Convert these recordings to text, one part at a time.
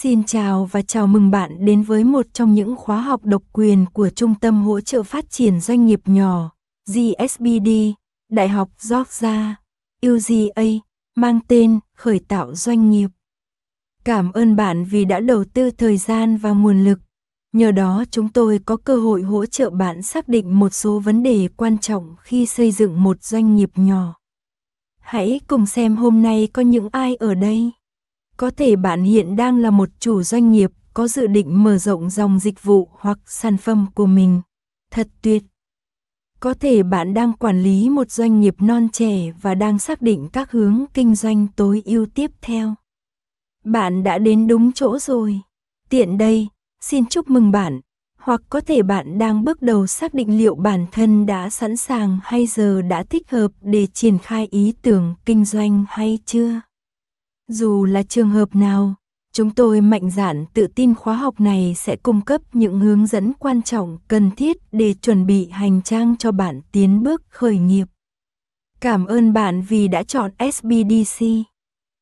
Xin chào và chào mừng bạn đến với một trong những khóa học độc quyền của Trung tâm Hỗ trợ Phát triển Doanh nghiệp nhỏ, GSBD, Đại học Georgia, UGA, mang tên Khởi tạo Doanh nghiệp. Cảm ơn bạn vì đã đầu tư thời gian và nguồn lực. Nhờ đó chúng tôi có cơ hội hỗ trợ bạn xác định một số vấn đề quan trọng khi xây dựng một doanh nghiệp nhỏ. Hãy cùng xem hôm nay có những ai ở đây. Có thể bạn hiện đang là một chủ doanh nghiệp, có dự định mở rộng dòng dịch vụ hoặc sản phẩm của mình. Thật tuyệt! Có thể bạn đang quản lý một doanh nghiệp non trẻ và đang xác định các hướng kinh doanh tối ưu tiếp theo. Bạn đã đến đúng chỗ rồi. Tiện đây, xin chúc mừng bạn. Hoặc có thể bạn đang bước đầu xác định liệu bản thân đã sẵn sàng hay giờ đã thích hợp để triển khai ý tưởng kinh doanh hay chưa. Dù là trường hợp nào, chúng tôi mạnh dạn tự tin khóa học này sẽ cung cấp những hướng dẫn quan trọng cần thiết để chuẩn bị hành trang cho bạn tiến bước khởi nghiệp. Cảm ơn bạn vì đã chọn SBDC.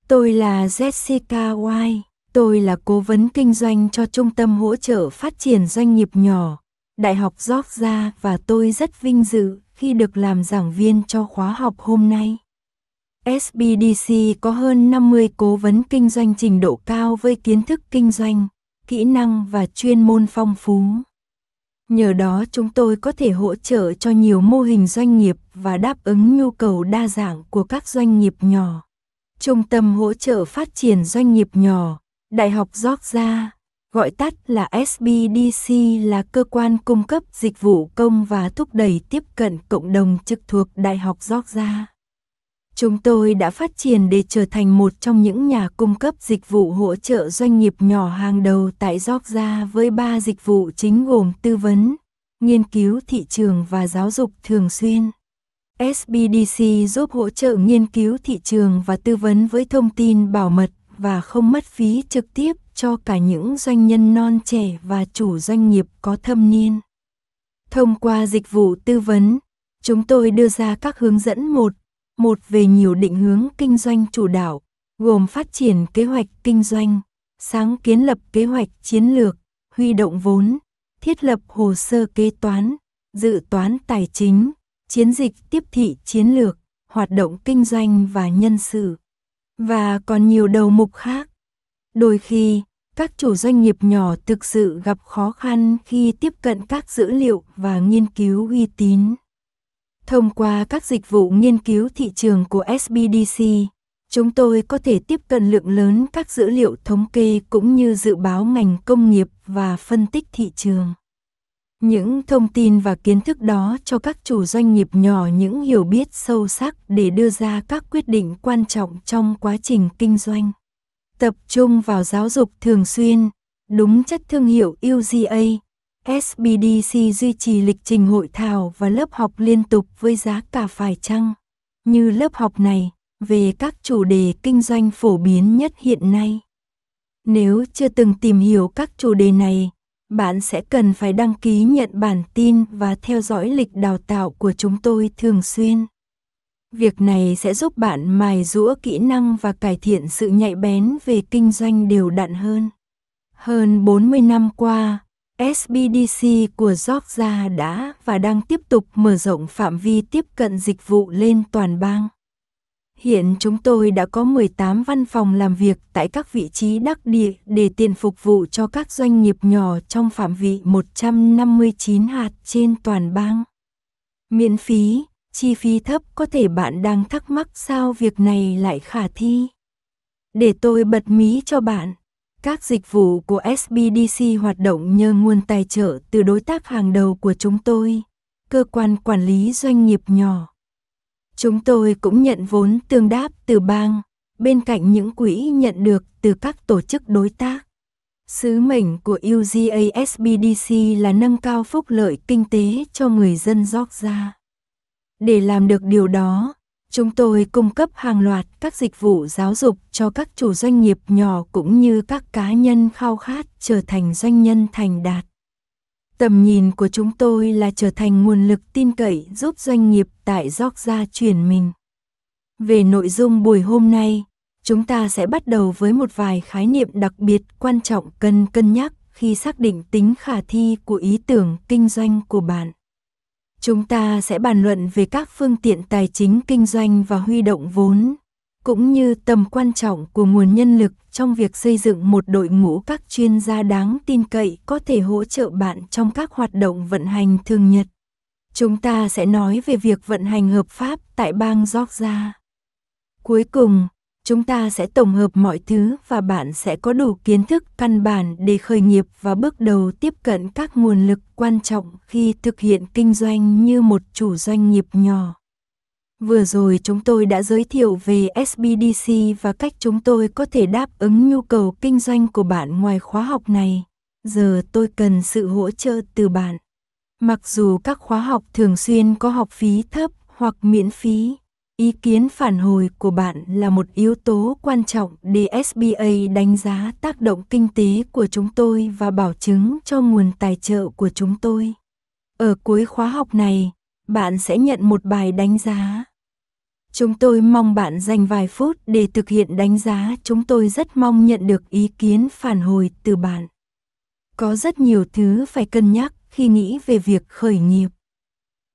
Tôi là Jessica White, Tôi là cố vấn kinh doanh cho Trung tâm Hỗ trợ Phát triển Doanh nghiệp nhỏ, Đại học Georgia và tôi rất vinh dự khi được làm giảng viên cho khóa học hôm nay. SBDC có hơn 50 cố vấn kinh doanh trình độ cao với kiến thức kinh doanh, kỹ năng và chuyên môn phong phú. Nhờ đó chúng tôi có thể hỗ trợ cho nhiều mô hình doanh nghiệp và đáp ứng nhu cầu đa dạng của các doanh nghiệp nhỏ. Trung tâm hỗ trợ phát triển doanh nghiệp nhỏ, Đại học Georgia, gọi tắt là SBDC là cơ quan cung cấp dịch vụ công và thúc đẩy tiếp cận cộng đồng trực thuộc Đại học Georgia. Chúng tôi đã phát triển để trở thành một trong những nhà cung cấp dịch vụ hỗ trợ doanh nghiệp nhỏ hàng đầu tại Georgia với ba dịch vụ chính gồm tư vấn, nghiên cứu thị trường và giáo dục thường xuyên. SBDC giúp hỗ trợ nghiên cứu thị trường và tư vấn với thông tin bảo mật và không mất phí trực tiếp cho cả những doanh nhân non trẻ và chủ doanh nghiệp có thâm niên. Thông qua dịch vụ tư vấn, chúng tôi đưa ra các hướng dẫn một một về nhiều định hướng kinh doanh chủ đạo, gồm phát triển kế hoạch kinh doanh, sáng kiến lập kế hoạch chiến lược, huy động vốn, thiết lập hồ sơ kế toán, dự toán tài chính, chiến dịch tiếp thị chiến lược, hoạt động kinh doanh và nhân sự, và còn nhiều đầu mục khác. Đôi khi, các chủ doanh nghiệp nhỏ thực sự gặp khó khăn khi tiếp cận các dữ liệu và nghiên cứu uy tín Thông qua các dịch vụ nghiên cứu thị trường của SBDC, chúng tôi có thể tiếp cận lượng lớn các dữ liệu thống kê cũng như dự báo ngành công nghiệp và phân tích thị trường. Những thông tin và kiến thức đó cho các chủ doanh nghiệp nhỏ những hiểu biết sâu sắc để đưa ra các quyết định quan trọng trong quá trình kinh doanh. Tập trung vào giáo dục thường xuyên, đúng chất thương hiệu UGA SBDC duy trì lịch trình hội thảo và lớp học liên tục với giá cả phải chăng. Như lớp học này, về các chủ đề kinh doanh phổ biến nhất hiện nay. Nếu chưa từng tìm hiểu các chủ đề này, bạn sẽ cần phải đăng ký nhận bản tin và theo dõi lịch đào tạo của chúng tôi thường xuyên. Việc này sẽ giúp bạn mài rũa kỹ năng và cải thiện sự nhạy bén về kinh doanh đều đặn hơn. Hơn 40 năm qua, SBDC của Georgia đã và đang tiếp tục mở rộng phạm vi tiếp cận dịch vụ lên toàn bang. Hiện chúng tôi đã có 18 văn phòng làm việc tại các vị trí đắc địa để tiện phục vụ cho các doanh nghiệp nhỏ trong phạm vi 159 hạt trên toàn bang. Miễn phí, chi phí thấp có thể bạn đang thắc mắc sao việc này lại khả thi. Để tôi bật mí cho bạn. Các dịch vụ của SBDC hoạt động nhờ nguồn tài trợ từ đối tác hàng đầu của chúng tôi, cơ quan quản lý doanh nghiệp nhỏ. Chúng tôi cũng nhận vốn tương đáp từ bang, bên cạnh những quỹ nhận được từ các tổ chức đối tác. Sứ mệnh của UGASBDC là nâng cao phúc lợi kinh tế cho người dân Georgia. Để làm được điều đó, Chúng tôi cung cấp hàng loạt các dịch vụ giáo dục cho các chủ doanh nghiệp nhỏ cũng như các cá nhân khao khát trở thành doanh nhân thành đạt. Tầm nhìn của chúng tôi là trở thành nguồn lực tin cậy giúp doanh nghiệp tại Georgia chuyển mình. Về nội dung buổi hôm nay, chúng ta sẽ bắt đầu với một vài khái niệm đặc biệt quan trọng cần cân nhắc khi xác định tính khả thi của ý tưởng kinh doanh của bạn. Chúng ta sẽ bàn luận về các phương tiện tài chính kinh doanh và huy động vốn, cũng như tầm quan trọng của nguồn nhân lực trong việc xây dựng một đội ngũ các chuyên gia đáng tin cậy có thể hỗ trợ bạn trong các hoạt động vận hành thường nhật. Chúng ta sẽ nói về việc vận hành hợp pháp tại bang Georgia. Cuối cùng, Chúng ta sẽ tổng hợp mọi thứ và bạn sẽ có đủ kiến thức căn bản để khởi nghiệp và bước đầu tiếp cận các nguồn lực quan trọng khi thực hiện kinh doanh như một chủ doanh nghiệp nhỏ. Vừa rồi chúng tôi đã giới thiệu về SBDC và cách chúng tôi có thể đáp ứng nhu cầu kinh doanh của bạn ngoài khóa học này. Giờ tôi cần sự hỗ trợ từ bạn. Mặc dù các khóa học thường xuyên có học phí thấp hoặc miễn phí, Ý kiến phản hồi của bạn là một yếu tố quan trọng để SBA đánh giá tác động kinh tế của chúng tôi và bảo chứng cho nguồn tài trợ của chúng tôi. Ở cuối khóa học này, bạn sẽ nhận một bài đánh giá. Chúng tôi mong bạn dành vài phút để thực hiện đánh giá, chúng tôi rất mong nhận được ý kiến phản hồi từ bạn. Có rất nhiều thứ phải cân nhắc khi nghĩ về việc khởi nghiệp.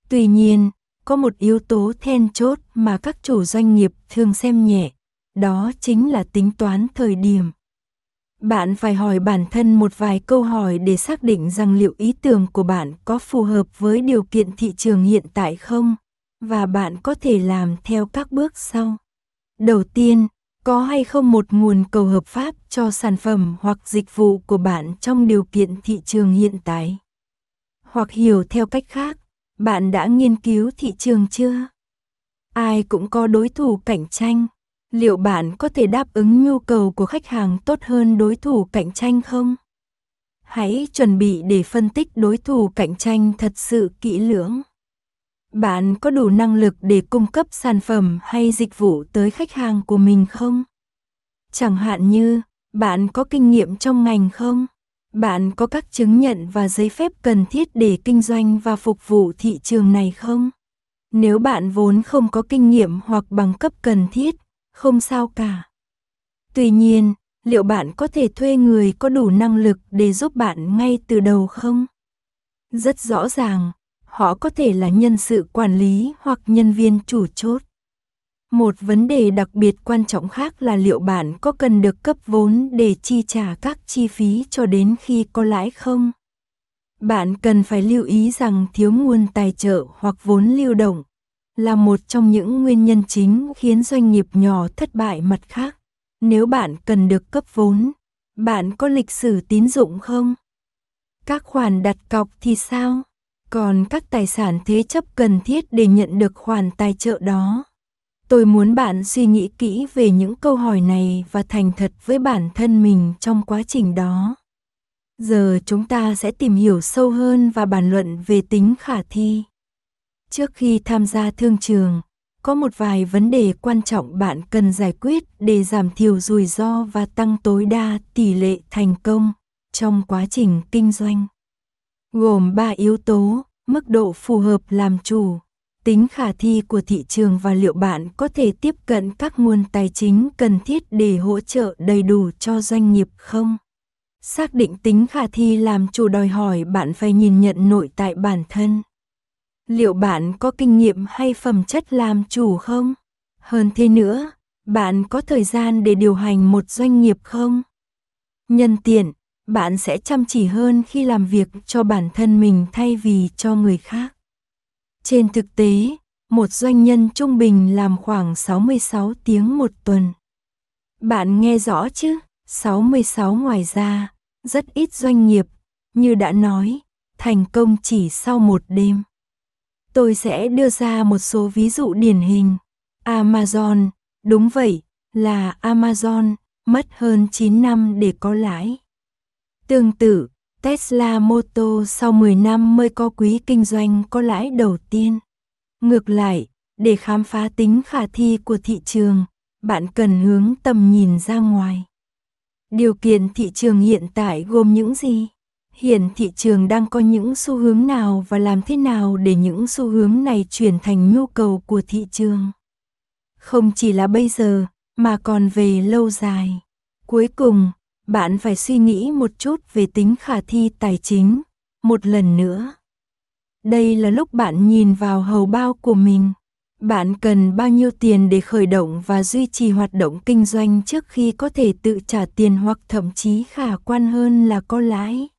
Tuy nhiên, có một yếu tố then chốt mà các chủ doanh nghiệp thường xem nhẹ, đó chính là tính toán thời điểm. Bạn phải hỏi bản thân một vài câu hỏi để xác định rằng liệu ý tưởng của bạn có phù hợp với điều kiện thị trường hiện tại không và bạn có thể làm theo các bước sau. Đầu tiên, có hay không một nguồn cầu hợp pháp cho sản phẩm hoặc dịch vụ của bạn trong điều kiện thị trường hiện tại? Hoặc hiểu theo cách khác, bạn đã nghiên cứu thị trường chưa? ai cũng có đối thủ cạnh tranh. Liệu bạn có thể đáp ứng nhu cầu của khách hàng tốt hơn đối thủ cạnh tranh không? Hãy chuẩn bị để phân tích đối thủ cạnh tranh thật sự kỹ lưỡng. Bạn có đủ năng lực để cung cấp sản phẩm hay dịch vụ tới khách hàng của mình không? Chẳng hạn như, bạn có kinh nghiệm trong ngành không? Bạn có các chứng nhận và giấy phép cần thiết để kinh doanh và phục vụ thị trường này không? Nếu bạn vốn không có kinh nghiệm hoặc bằng cấp cần thiết, không sao cả. Tuy nhiên, liệu bạn có thể thuê người có đủ năng lực để giúp bạn ngay từ đầu không? Rất rõ ràng, họ có thể là nhân sự quản lý hoặc nhân viên chủ chốt. Một vấn đề đặc biệt quan trọng khác là liệu bạn có cần được cấp vốn để chi trả các chi phí cho đến khi có lãi không? Bạn cần phải lưu ý rằng thiếu nguồn tài trợ hoặc vốn lưu động là một trong những nguyên nhân chính khiến doanh nghiệp nhỏ thất bại mặt khác. Nếu bạn cần được cấp vốn, bạn có lịch sử tín dụng không? Các khoản đặt cọc thì sao? Còn các tài sản thế chấp cần thiết để nhận được khoản tài trợ đó. Tôi muốn bạn suy nghĩ kỹ về những câu hỏi này và thành thật với bản thân mình trong quá trình đó. Giờ chúng ta sẽ tìm hiểu sâu hơn và bàn luận về tính khả thi. Trước khi tham gia thương trường, có một vài vấn đề quan trọng bạn cần giải quyết để giảm thiểu rủi ro và tăng tối đa tỷ lệ thành công trong quá trình kinh doanh. Gồm 3 yếu tố, mức độ phù hợp làm chủ, tính khả thi của thị trường và liệu bạn có thể tiếp cận các nguồn tài chính cần thiết để hỗ trợ đầy đủ cho doanh nghiệp không. Xác định tính khả thi làm chủ đòi hỏi bạn phải nhìn nhận nội tại bản thân. Liệu bạn có kinh nghiệm hay phẩm chất làm chủ không? Hơn thế nữa, bạn có thời gian để điều hành một doanh nghiệp không? Nhân tiện, bạn sẽ chăm chỉ hơn khi làm việc cho bản thân mình thay vì cho người khác. Trên thực tế, một doanh nhân trung bình làm khoảng 66 tiếng một tuần. Bạn nghe rõ chứ? 66 ngoài ra, rất ít doanh nghiệp, như đã nói, thành công chỉ sau một đêm. Tôi sẽ đưa ra một số ví dụ điển hình. Amazon, đúng vậy, là Amazon, mất hơn 9 năm để có lãi. Tương tự, Tesla Motor sau 10 năm mới có quý kinh doanh có lãi đầu tiên. Ngược lại, để khám phá tính khả thi của thị trường, bạn cần hướng tầm nhìn ra ngoài. Điều kiện thị trường hiện tại gồm những gì? Hiện thị trường đang có những xu hướng nào và làm thế nào để những xu hướng này chuyển thành nhu cầu của thị trường? Không chỉ là bây giờ, mà còn về lâu dài. Cuối cùng, bạn phải suy nghĩ một chút về tính khả thi tài chính, một lần nữa. Đây là lúc bạn nhìn vào hầu bao của mình. Bạn cần bao nhiêu tiền để khởi động và duy trì hoạt động kinh doanh trước khi có thể tự trả tiền hoặc thậm chí khả quan hơn là có lãi?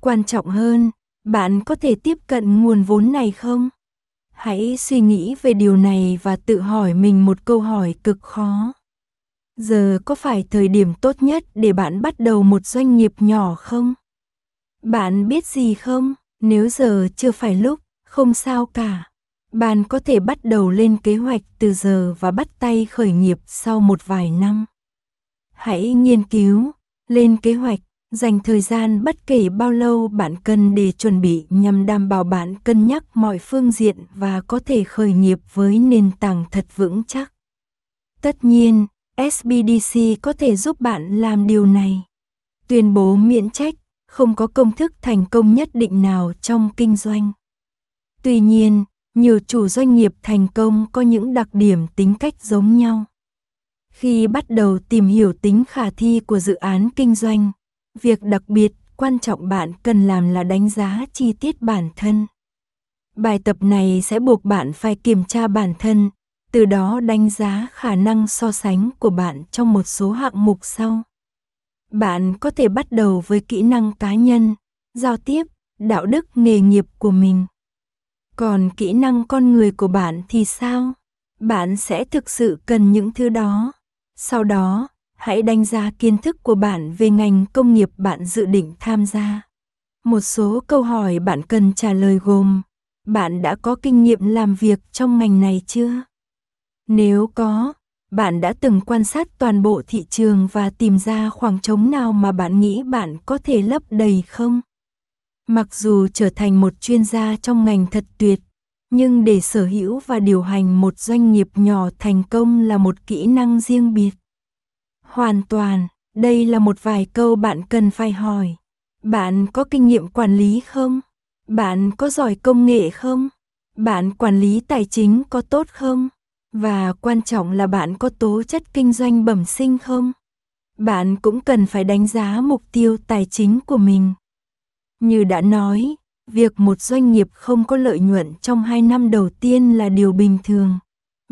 Quan trọng hơn, bạn có thể tiếp cận nguồn vốn này không? Hãy suy nghĩ về điều này và tự hỏi mình một câu hỏi cực khó. Giờ có phải thời điểm tốt nhất để bạn bắt đầu một doanh nghiệp nhỏ không? Bạn biết gì không? Nếu giờ chưa phải lúc, không sao cả bạn có thể bắt đầu lên kế hoạch từ giờ và bắt tay khởi nghiệp sau một vài năm. Hãy nghiên cứu, lên kế hoạch, dành thời gian bất kể bao lâu bạn cần để chuẩn bị nhằm đảm bảo bạn cân nhắc mọi phương diện và có thể khởi nghiệp với nền tảng thật vững chắc. Tất nhiên, SBDC có thể giúp bạn làm điều này. Tuyên bố miễn trách, không có công thức thành công nhất định nào trong kinh doanh. Tuy nhiên, nhiều chủ doanh nghiệp thành công có những đặc điểm tính cách giống nhau. Khi bắt đầu tìm hiểu tính khả thi của dự án kinh doanh, việc đặc biệt quan trọng bạn cần làm là đánh giá chi tiết bản thân. Bài tập này sẽ buộc bạn phải kiểm tra bản thân, từ đó đánh giá khả năng so sánh của bạn trong một số hạng mục sau. Bạn có thể bắt đầu với kỹ năng cá nhân, giao tiếp, đạo đức nghề nghiệp của mình. Còn kỹ năng con người của bạn thì sao? Bạn sẽ thực sự cần những thứ đó. Sau đó, hãy đánh giá kiến thức của bạn về ngành công nghiệp bạn dự định tham gia. Một số câu hỏi bạn cần trả lời gồm: Bạn đã có kinh nghiệm làm việc trong ngành này chưa? Nếu có, bạn đã từng quan sát toàn bộ thị trường và tìm ra khoảng trống nào mà bạn nghĩ bạn có thể lấp đầy không? Mặc dù trở thành một chuyên gia trong ngành thật tuyệt, nhưng để sở hữu và điều hành một doanh nghiệp nhỏ thành công là một kỹ năng riêng biệt. Hoàn toàn, đây là một vài câu bạn cần phải hỏi. Bạn có kinh nghiệm quản lý không? Bạn có giỏi công nghệ không? Bạn quản lý tài chính có tốt không? Và quan trọng là bạn có tố chất kinh doanh bẩm sinh không? Bạn cũng cần phải đánh giá mục tiêu tài chính của mình. Như đã nói, việc một doanh nghiệp không có lợi nhuận trong hai năm đầu tiên là điều bình thường.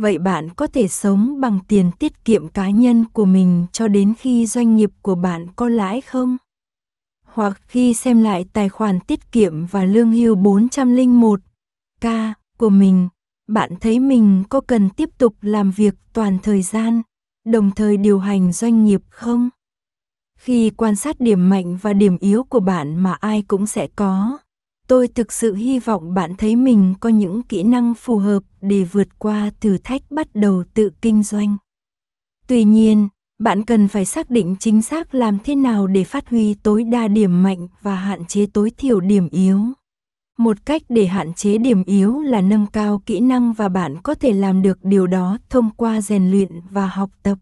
Vậy bạn có thể sống bằng tiền tiết kiệm cá nhân của mình cho đến khi doanh nghiệp của bạn có lãi không? Hoặc khi xem lại tài khoản tiết kiệm và lương hưu 401k của mình, bạn thấy mình có cần tiếp tục làm việc toàn thời gian, đồng thời điều hành doanh nghiệp không? Khi quan sát điểm mạnh và điểm yếu của bạn mà ai cũng sẽ có, tôi thực sự hy vọng bạn thấy mình có những kỹ năng phù hợp để vượt qua thử thách bắt đầu tự kinh doanh. Tuy nhiên, bạn cần phải xác định chính xác làm thế nào để phát huy tối đa điểm mạnh và hạn chế tối thiểu điểm yếu. Một cách để hạn chế điểm yếu là nâng cao kỹ năng và bạn có thể làm được điều đó thông qua rèn luyện và học tập.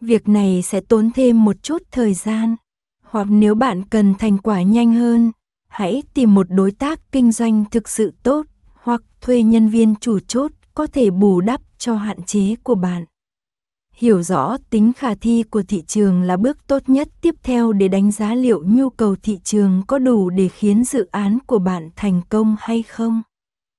Việc này sẽ tốn thêm một chút thời gian, hoặc nếu bạn cần thành quả nhanh hơn, hãy tìm một đối tác kinh doanh thực sự tốt hoặc thuê nhân viên chủ chốt có thể bù đắp cho hạn chế của bạn. Hiểu rõ tính khả thi của thị trường là bước tốt nhất tiếp theo để đánh giá liệu nhu cầu thị trường có đủ để khiến dự án của bạn thành công hay không.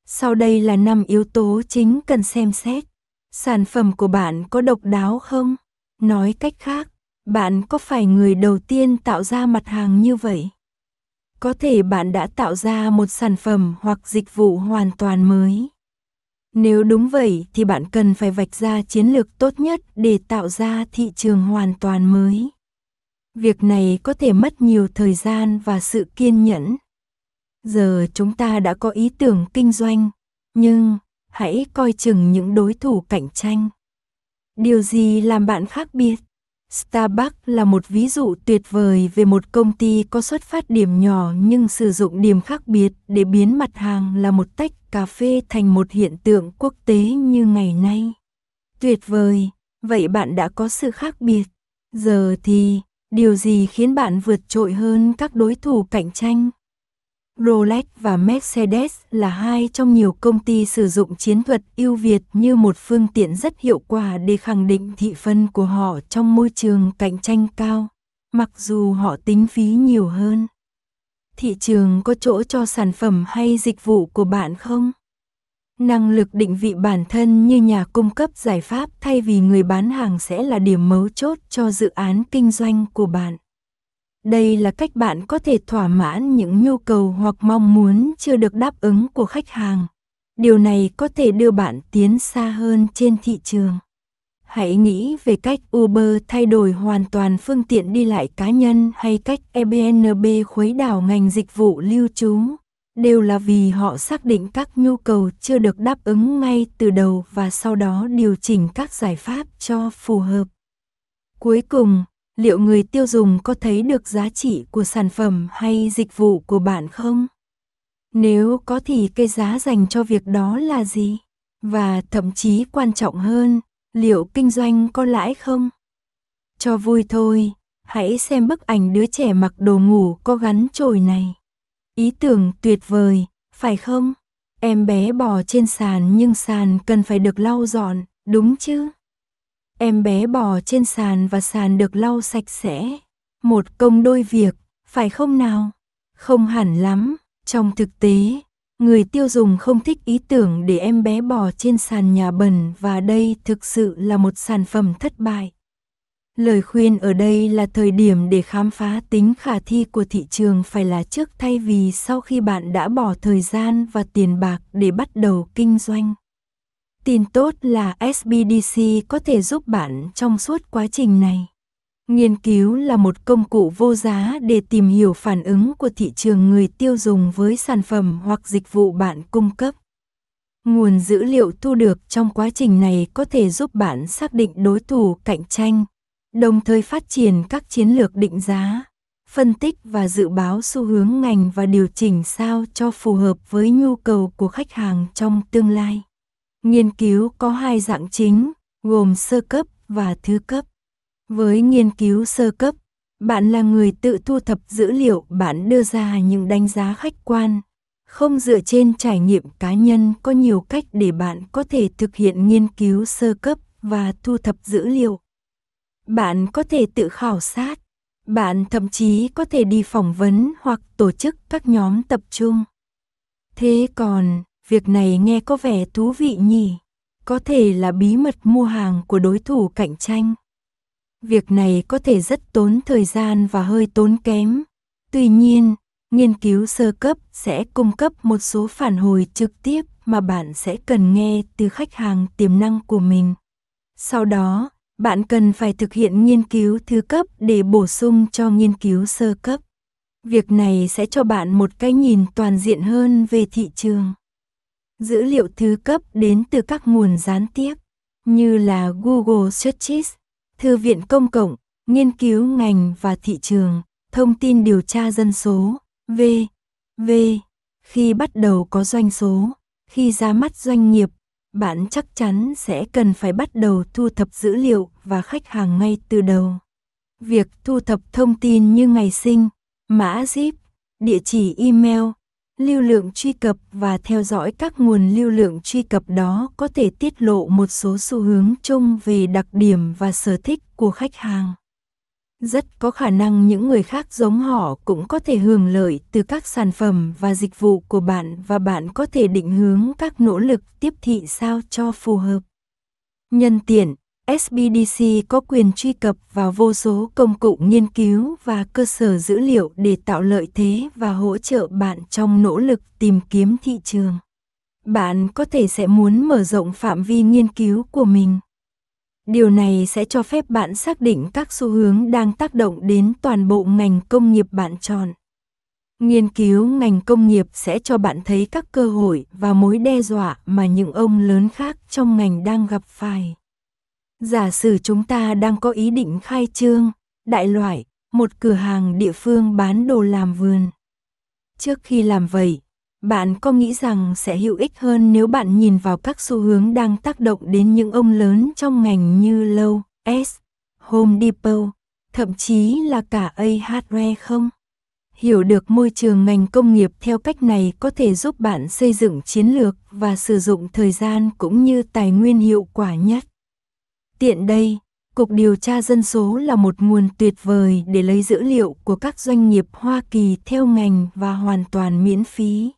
Sau đây là năm yếu tố chính cần xem xét. Sản phẩm của bạn có độc đáo không? Nói cách khác, bạn có phải người đầu tiên tạo ra mặt hàng như vậy? Có thể bạn đã tạo ra một sản phẩm hoặc dịch vụ hoàn toàn mới. Nếu đúng vậy thì bạn cần phải vạch ra chiến lược tốt nhất để tạo ra thị trường hoàn toàn mới. Việc này có thể mất nhiều thời gian và sự kiên nhẫn. Giờ chúng ta đã có ý tưởng kinh doanh, nhưng hãy coi chừng những đối thủ cạnh tranh. Điều gì làm bạn khác biệt? Starbucks là một ví dụ tuyệt vời về một công ty có xuất phát điểm nhỏ nhưng sử dụng điểm khác biệt để biến mặt hàng là một tách cà phê thành một hiện tượng quốc tế như ngày nay. Tuyệt vời, vậy bạn đã có sự khác biệt. Giờ thì, điều gì khiến bạn vượt trội hơn các đối thủ cạnh tranh? Rolex và Mercedes là hai trong nhiều công ty sử dụng chiến thuật ưu việt như một phương tiện rất hiệu quả để khẳng định thị phần của họ trong môi trường cạnh tranh cao, mặc dù họ tính phí nhiều hơn. Thị trường có chỗ cho sản phẩm hay dịch vụ của bạn không? Năng lực định vị bản thân như nhà cung cấp giải pháp thay vì người bán hàng sẽ là điểm mấu chốt cho dự án kinh doanh của bạn. Đây là cách bạn có thể thỏa mãn những nhu cầu hoặc mong muốn chưa được đáp ứng của khách hàng. Điều này có thể đưa bạn tiến xa hơn trên thị trường. Hãy nghĩ về cách Uber thay đổi hoàn toàn phương tiện đi lại cá nhân hay cách Airbnb khuấy đảo ngành dịch vụ lưu trú, đều là vì họ xác định các nhu cầu chưa được đáp ứng ngay từ đầu và sau đó điều chỉnh các giải pháp cho phù hợp. Cuối cùng, liệu người tiêu dùng có thấy được giá trị của sản phẩm hay dịch vụ của bạn không? Nếu có thì cái giá dành cho việc đó là gì? Và thậm chí quan trọng hơn, liệu kinh doanh có lãi không? Cho vui thôi, hãy xem bức ảnh đứa trẻ mặc đồ ngủ có gắn chổi này. Ý tưởng tuyệt vời, phải không? Em bé bò trên sàn nhưng sàn cần phải được lau dọn, đúng chứ? Em bé bò trên sàn và sàn được lau sạch sẽ. Một công đôi việc, phải không nào? Không hẳn lắm, trong thực tế, người tiêu dùng không thích ý tưởng để em bé bò trên sàn nhà bẩn và đây thực sự là một sản phẩm thất bại. Lời khuyên ở đây là thời điểm để khám phá tính khả thi của thị trường phải là trước thay vì sau khi bạn đã bỏ thời gian và tiền bạc để bắt đầu kinh doanh. Tin tốt là SBDC có thể giúp bạn trong suốt quá trình này. Nghiên cứu là một công cụ vô giá để tìm hiểu phản ứng của thị trường người tiêu dùng với sản phẩm hoặc dịch vụ bạn cung cấp. Nguồn dữ liệu thu được trong quá trình này có thể giúp bạn xác định đối thủ cạnh tranh, đồng thời phát triển các chiến lược định giá, phân tích và dự báo xu hướng ngành và điều chỉnh sao cho phù hợp với nhu cầu của khách hàng trong tương lai. Nghiên cứu có hai dạng chính, gồm sơ cấp và thứ cấp. Với nghiên cứu sơ cấp, bạn là người tự thu thập dữ liệu, bạn đưa ra những đánh giá khách quan, không dựa trên trải nghiệm cá nhân có nhiều cách để bạn có thể thực hiện nghiên cứu sơ cấp và thu thập dữ liệu. Bạn có thể tự khảo sát, bạn thậm chí có thể đi phỏng vấn hoặc tổ chức các nhóm tập trung. Thế còn, Việc này nghe có vẻ thú vị nhỉ? Có thể là bí mật mua hàng của đối thủ cạnh tranh. Việc này có thể rất tốn thời gian và hơi tốn kém. Tuy nhiên, nghiên cứu sơ cấp sẽ cung cấp một số phản hồi trực tiếp mà bạn sẽ cần nghe từ khách hàng tiềm năng của mình. Sau đó, bạn cần phải thực hiện nghiên cứu thứ cấp để bổ sung cho nghiên cứu sơ cấp. Việc này sẽ cho bạn một cái nhìn toàn diện hơn về thị trường. Dữ liệu thứ cấp đến từ các nguồn gián tiếp, như là Google Searches, Thư viện Công cộng, Nghiên cứu ngành và thị trường, Thông tin điều tra dân số, V. V. Khi bắt đầu có doanh số, khi ra mắt doanh nghiệp, bạn chắc chắn sẽ cần phải bắt đầu thu thập dữ liệu và khách hàng ngay từ đầu. Việc thu thập thông tin như ngày sinh, mã zip, địa chỉ email, lưu lượng truy cập và theo dõi các nguồn lưu lượng truy cập đó có thể tiết lộ một số xu hướng chung về đặc điểm và sở thích của khách hàng. Rất có khả năng những người khác giống họ cũng có thể hưởng lợi từ các sản phẩm và dịch vụ của bạn và bạn có thể định hướng các nỗ lực tiếp thị sao cho phù hợp. Nhân tiện SBDC có quyền truy cập vào vô số công cụ nghiên cứu và cơ sở dữ liệu để tạo lợi thế và hỗ trợ bạn trong nỗ lực tìm kiếm thị trường. Bạn có thể sẽ muốn mở rộng phạm vi nghiên cứu của mình. Điều này sẽ cho phép bạn xác định các xu hướng đang tác động đến toàn bộ ngành công nghiệp bạn chọn. Nghiên cứu ngành công nghiệp sẽ cho bạn thấy các cơ hội và mối đe dọa mà những ông lớn khác trong ngành đang gặp phải. Giả sử chúng ta đang có ý định khai trương, đại loại, một cửa hàng địa phương bán đồ làm vườn. Trước khi làm vậy, bạn có nghĩ rằng sẽ hữu ích hơn nếu bạn nhìn vào các xu hướng đang tác động đến những ông lớn trong ngành như Lowe's, Home Depot, thậm chí là cả A Hardware không? Hiểu được môi trường ngành công nghiệp theo cách này có thể giúp bạn xây dựng chiến lược và sử dụng thời gian cũng như tài nguyên hiệu quả nhất. Tiện đây, Cục Điều tra Dân số là một nguồn tuyệt vời để lấy dữ liệu của các doanh nghiệp Hoa Kỳ theo ngành và hoàn toàn miễn phí.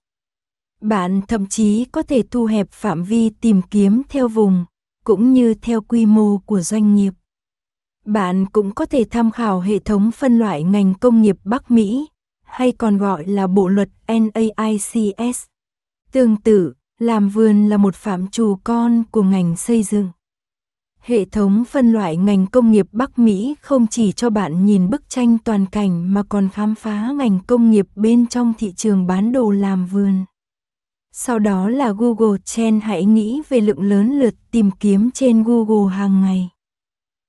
Bạn thậm chí có thể thu hẹp phạm vi tìm kiếm theo vùng, cũng như theo quy mô của doanh nghiệp. Bạn cũng có thể tham khảo hệ thống phân loại ngành công nghiệp Bắc Mỹ, hay còn gọi là bộ luật NAICS. Tương tự, làm vườn là một phạm trù con của ngành xây dựng. Hệ thống phân loại ngành công nghiệp Bắc Mỹ không chỉ cho bạn nhìn bức tranh toàn cảnh mà còn khám phá ngành công nghiệp bên trong thị trường bán đồ làm vườn. Sau đó là Google Trend hãy nghĩ về lượng lớn lượt tìm kiếm trên Google hàng ngày.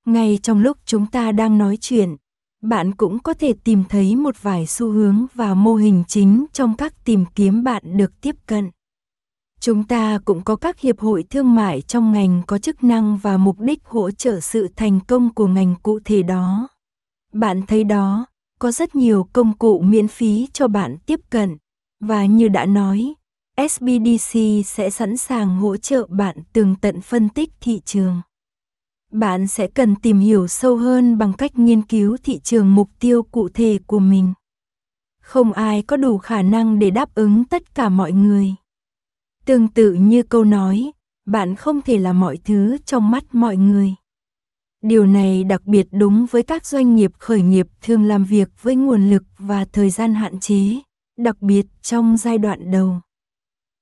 Ngay trong lúc chúng ta đang nói chuyện, bạn cũng có thể tìm thấy một vài xu hướng và mô hình chính trong các tìm kiếm bạn được tiếp cận. Chúng ta cũng có các hiệp hội thương mại trong ngành có chức năng và mục đích hỗ trợ sự thành công của ngành cụ thể đó. Bạn thấy đó, có rất nhiều công cụ miễn phí cho bạn tiếp cận và như đã nói, SBDC sẽ sẵn sàng hỗ trợ bạn tường tận phân tích thị trường. Bạn sẽ cần tìm hiểu sâu hơn bằng cách nghiên cứu thị trường mục tiêu cụ thể của mình. Không ai có đủ khả năng để đáp ứng tất cả mọi người. Tương tự như câu nói, bạn không thể là mọi thứ trong mắt mọi người. Điều này đặc biệt đúng với các doanh nghiệp khởi nghiệp thường làm việc với nguồn lực và thời gian hạn chế, đặc biệt trong giai đoạn đầu.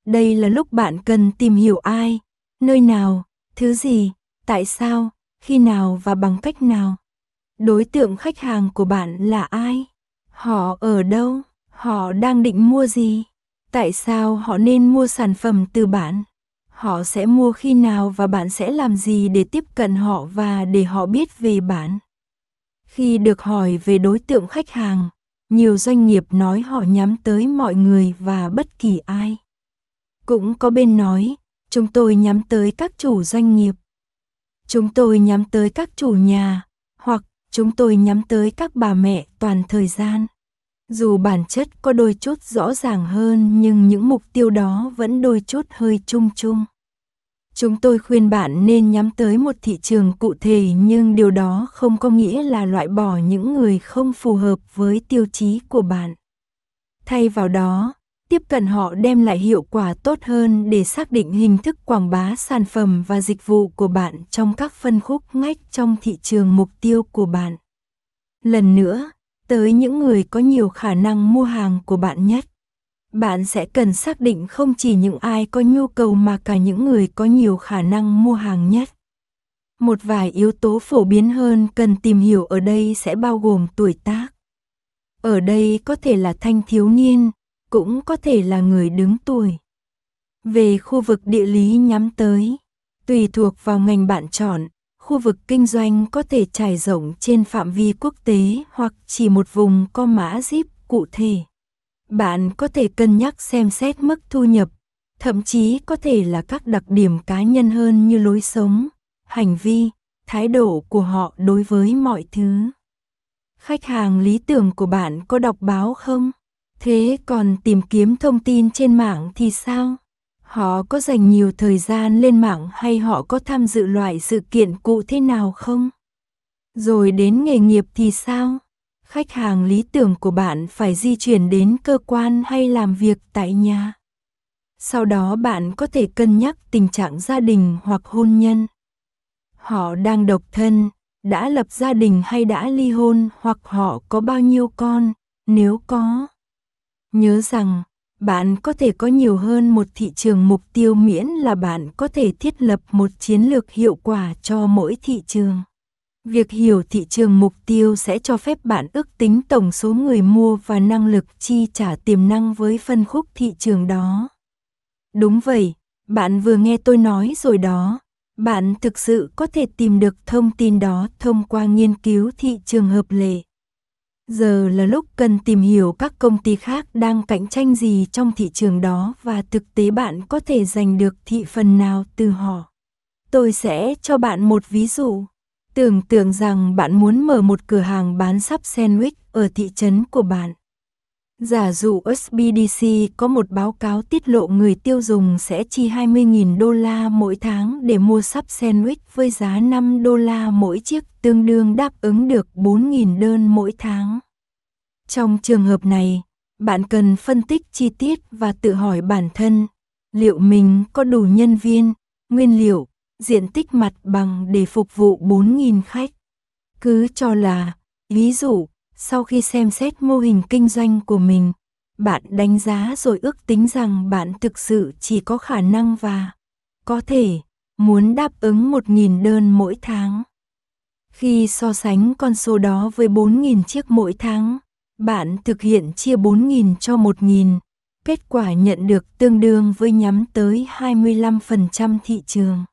Đây là lúc bạn cần tìm hiểu ai, nơi nào, thứ gì, tại sao, khi nào và bằng cách nào. Đối tượng khách hàng của bạn là ai? Họ ở đâu? Họ đang định mua gì? Tại sao họ nên mua sản phẩm từ bạn? Họ sẽ mua khi nào và bạn sẽ làm gì để tiếp cận họ và để họ biết về bạn? Khi được hỏi về đối tượng khách hàng, nhiều doanh nghiệp nói họ nhắm tới mọi người và bất kỳ ai. Cũng có bên nói, chúng tôi nhắm tới các chủ doanh nghiệp. Chúng tôi nhắm tới các chủ nhà, hoặc chúng tôi nhắm tới các bà mẹ toàn thời gian. Dù bản chất có đôi chút rõ ràng hơn nhưng những mục tiêu đó vẫn đôi chút hơi chung chung. Chúng tôi khuyên bạn nên nhắm tới một thị trường cụ thể nhưng điều đó không có nghĩa là loại bỏ những người không phù hợp với tiêu chí của bạn. Thay vào đó, tiếp cận họ đem lại hiệu quả tốt hơn để xác định hình thức quảng bá sản phẩm và dịch vụ của bạn trong các phân khúc ngách trong thị trường mục tiêu của bạn. Lần nữa, tới những người có nhiều khả năng mua hàng của bạn nhất. Bạn sẽ cần xác định không chỉ những ai có nhu cầu mà cả những người có nhiều khả năng mua hàng nhất. Một vài yếu tố phổ biến hơn cần tìm hiểu ở đây sẽ bao gồm tuổi tác. Ở đây có thể là thanh thiếu niên, cũng có thể là người đứng tuổi. Về khu vực địa lý nhắm tới, tùy thuộc vào ngành bạn chọn, khu vực kinh doanh có thể trải rộng trên phạm vi quốc tế hoặc chỉ một vùng có mã zip cụ thể. Bạn có thể cân nhắc xem xét mức thu nhập, thậm chí có thể là các đặc điểm cá nhân hơn như lối sống, hành vi, thái độ của họ đối với mọi thứ. Khách hàng lý tưởng của bạn có đọc báo không? Thế còn tìm kiếm thông tin trên mạng thì sao? Họ có dành nhiều thời gian lên mạng hay họ có tham dự loại sự kiện cụ thế nào không? Rồi đến nghề nghiệp thì sao? Khách hàng lý tưởng của bạn phải di chuyển đến cơ quan hay làm việc tại nhà. Sau đó bạn có thể cân nhắc tình trạng gia đình hoặc hôn nhân. Họ đang độc thân, đã lập gia đình hay đã ly hôn hoặc họ có bao nhiêu con, nếu có. Nhớ rằng, bạn có thể có nhiều hơn một thị trường mục tiêu miễn là bạn có thể thiết lập một chiến lược hiệu quả cho mỗi thị trường. Việc hiểu thị trường mục tiêu sẽ cho phép bạn ước tính tổng số người mua và năng lực chi trả tiềm năng với phân khúc thị trường đó. Đúng vậy, bạn vừa nghe tôi nói rồi đó. Bạn thực sự có thể tìm được thông tin đó thông qua nghiên cứu thị trường hợp lệ. Giờ là lúc cần tìm hiểu các công ty khác đang cạnh tranh gì trong thị trường đó và thực tế bạn có thể giành được thị phần nào từ họ. Tôi sẽ cho bạn một ví dụ. Tưởng tượng rằng bạn muốn mở một cửa hàng bán sắp sandwich ở thị trấn của bạn. Giả dụ SBDC có một báo cáo tiết lộ người tiêu dùng sẽ chi 20.000 đô la mỗi tháng để mua sắp sandwich với giá 5 đô la mỗi chiếc tương đương đáp ứng được 4.000 đơn mỗi tháng. Trong trường hợp này, bạn cần phân tích chi tiết và tự hỏi bản thân, liệu mình có đủ nhân viên, nguyên liệu, diện tích mặt bằng để phục vụ 4.000 khách. Cứ cho là, ví dụ, sau khi xem xét mô hình kinh doanh của mình, bạn đánh giá rồi ước tính rằng bạn thực sự chỉ có khả năng và có thể muốn đáp ứng 1.000 đơn mỗi tháng. Khi so sánh con số đó với 4.000 chiếc mỗi tháng, bạn thực hiện chia 4.000 cho 1.000, kết quả nhận được tương đương với nhắm tới 25% thị trường.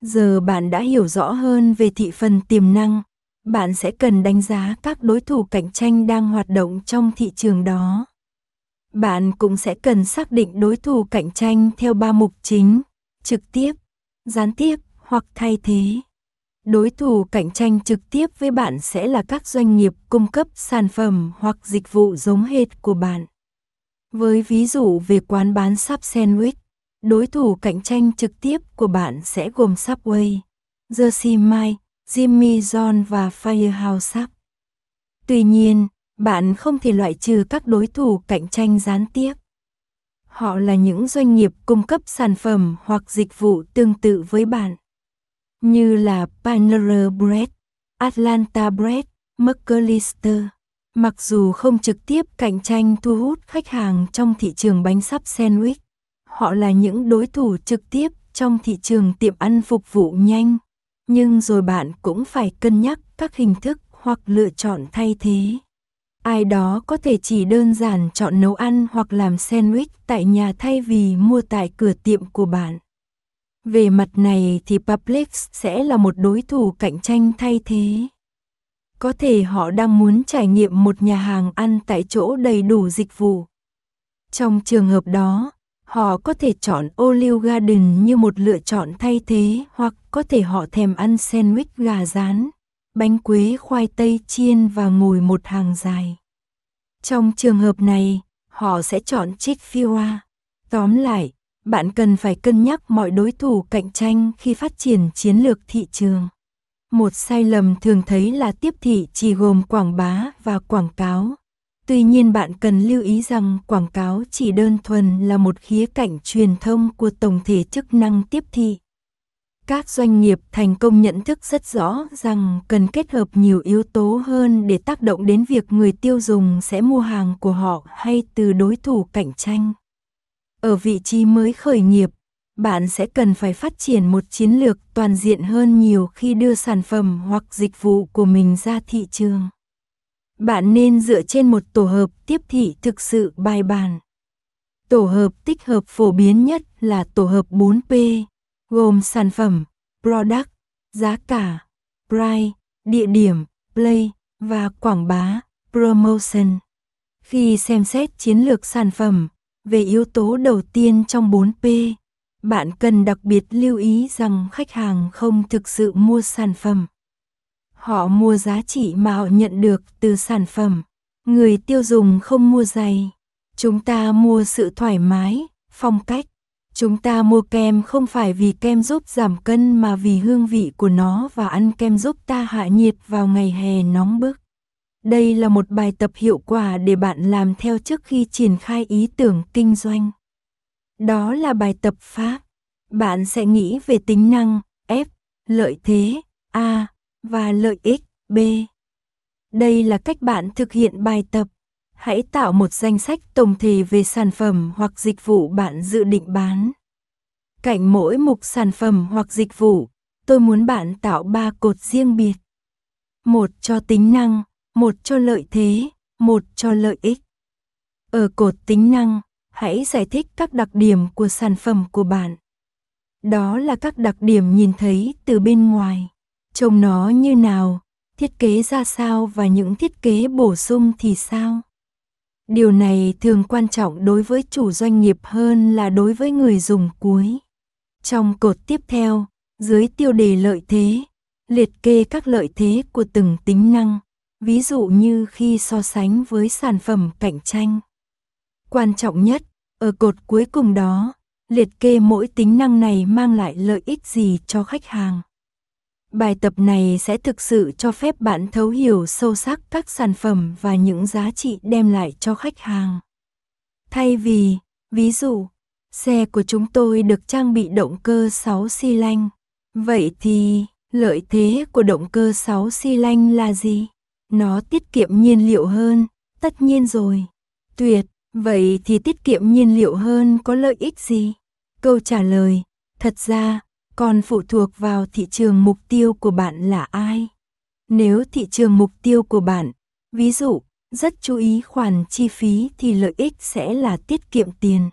Giờ bạn đã hiểu rõ hơn về thị phần tiềm năng, bạn sẽ cần đánh giá các đối thủ cạnh tranh đang hoạt động trong thị trường đó. Bạn cũng sẽ cần xác định đối thủ cạnh tranh theo ba mục chính, trực tiếp, gián tiếp hoặc thay thế. Đối thủ cạnh tranh trực tiếp với bạn sẽ là các doanh nghiệp cung cấp sản phẩm hoặc dịch vụ giống hệt của bạn. Với ví dụ về quán bán sắp sandwich, đối thủ cạnh tranh trực tiếp của bạn sẽ gồm Subway, Jersey mai. Jimmy John và Firehouse Up. Tuy nhiên, bạn không thể loại trừ các đối thủ cạnh tranh gián tiếp. Họ là những doanh nghiệp cung cấp sản phẩm hoặc dịch vụ tương tự với bạn, như là Panera Bread, Atlanta Bread, McAllister. Mặc dù không trực tiếp cạnh tranh thu hút khách hàng trong thị trường bánh sắp sandwich, họ là những đối thủ trực tiếp trong thị trường tiệm ăn phục vụ nhanh nhưng rồi bạn cũng phải cân nhắc các hình thức hoặc lựa chọn thay thế. Ai đó có thể chỉ đơn giản chọn nấu ăn hoặc làm sandwich tại nhà thay vì mua tại cửa tiệm của bạn. Về mặt này thì Publix sẽ là một đối thủ cạnh tranh thay thế. Có thể họ đang muốn trải nghiệm một nhà hàng ăn tại chỗ đầy đủ dịch vụ. Trong trường hợp đó, Họ có thể chọn Olive Garden như một lựa chọn thay thế hoặc có thể họ thèm ăn sandwich gà rán, bánh quế khoai tây chiên và ngồi một hàng dài. Trong trường hợp này, họ sẽ chọn Chick-fil-A. Tóm lại, bạn cần phải cân nhắc mọi đối thủ cạnh tranh khi phát triển chiến lược thị trường. Một sai lầm thường thấy là tiếp thị chỉ gồm quảng bá và quảng cáo, Tuy nhiên bạn cần lưu ý rằng quảng cáo chỉ đơn thuần là một khía cạnh truyền thông của tổng thể chức năng tiếp thị. Các doanh nghiệp thành công nhận thức rất rõ rằng cần kết hợp nhiều yếu tố hơn để tác động đến việc người tiêu dùng sẽ mua hàng của họ hay từ đối thủ cạnh tranh. Ở vị trí mới khởi nghiệp, bạn sẽ cần phải phát triển một chiến lược toàn diện hơn nhiều khi đưa sản phẩm hoặc dịch vụ của mình ra thị trường. Bạn nên dựa trên một tổ hợp tiếp thị thực sự bài bản. Tổ hợp tích hợp phổ biến nhất là tổ hợp 4P, gồm sản phẩm, product, giá cả, price, địa điểm, play và quảng bá, promotion. Khi xem xét chiến lược sản phẩm về yếu tố đầu tiên trong 4P, bạn cần đặc biệt lưu ý rằng khách hàng không thực sự mua sản phẩm Họ mua giá trị mà họ nhận được từ sản phẩm. Người tiêu dùng không mua giày. Chúng ta mua sự thoải mái, phong cách. Chúng ta mua kem không phải vì kem giúp giảm cân mà vì hương vị của nó và ăn kem giúp ta hạ nhiệt vào ngày hè nóng bức. Đây là một bài tập hiệu quả để bạn làm theo trước khi triển khai ý tưởng kinh doanh. Đó là bài tập Pháp. Bạn sẽ nghĩ về tính năng, F, lợi thế, A, và lợi ích. B. Đây là cách bạn thực hiện bài tập. Hãy tạo một danh sách tổng thể về sản phẩm hoặc dịch vụ bạn dự định bán. Cạnh mỗi mục sản phẩm hoặc dịch vụ, tôi muốn bạn tạo 3 cột riêng biệt. Một cho tính năng, một cho lợi thế, một cho lợi ích. Ở cột tính năng, hãy giải thích các đặc điểm của sản phẩm của bạn. Đó là các đặc điểm nhìn thấy từ bên ngoài. Trông nó như nào, thiết kế ra sao và những thiết kế bổ sung thì sao? Điều này thường quan trọng đối với chủ doanh nghiệp hơn là đối với người dùng cuối. Trong cột tiếp theo, dưới tiêu đề lợi thế, liệt kê các lợi thế của từng tính năng, ví dụ như khi so sánh với sản phẩm cạnh tranh. Quan trọng nhất, ở cột cuối cùng đó, liệt kê mỗi tính năng này mang lại lợi ích gì cho khách hàng. Bài tập này sẽ thực sự cho phép bạn thấu hiểu sâu sắc các sản phẩm và những giá trị đem lại cho khách hàng. Thay vì, ví dụ, xe của chúng tôi được trang bị động cơ 6 xi lanh, vậy thì lợi thế của động cơ 6 xi lanh là gì? Nó tiết kiệm nhiên liệu hơn, tất nhiên rồi. Tuyệt, vậy thì tiết kiệm nhiên liệu hơn có lợi ích gì? Câu trả lời, thật ra còn phụ thuộc vào thị trường mục tiêu của bạn là ai. Nếu thị trường mục tiêu của bạn, ví dụ, rất chú ý khoản chi phí thì lợi ích sẽ là tiết kiệm tiền.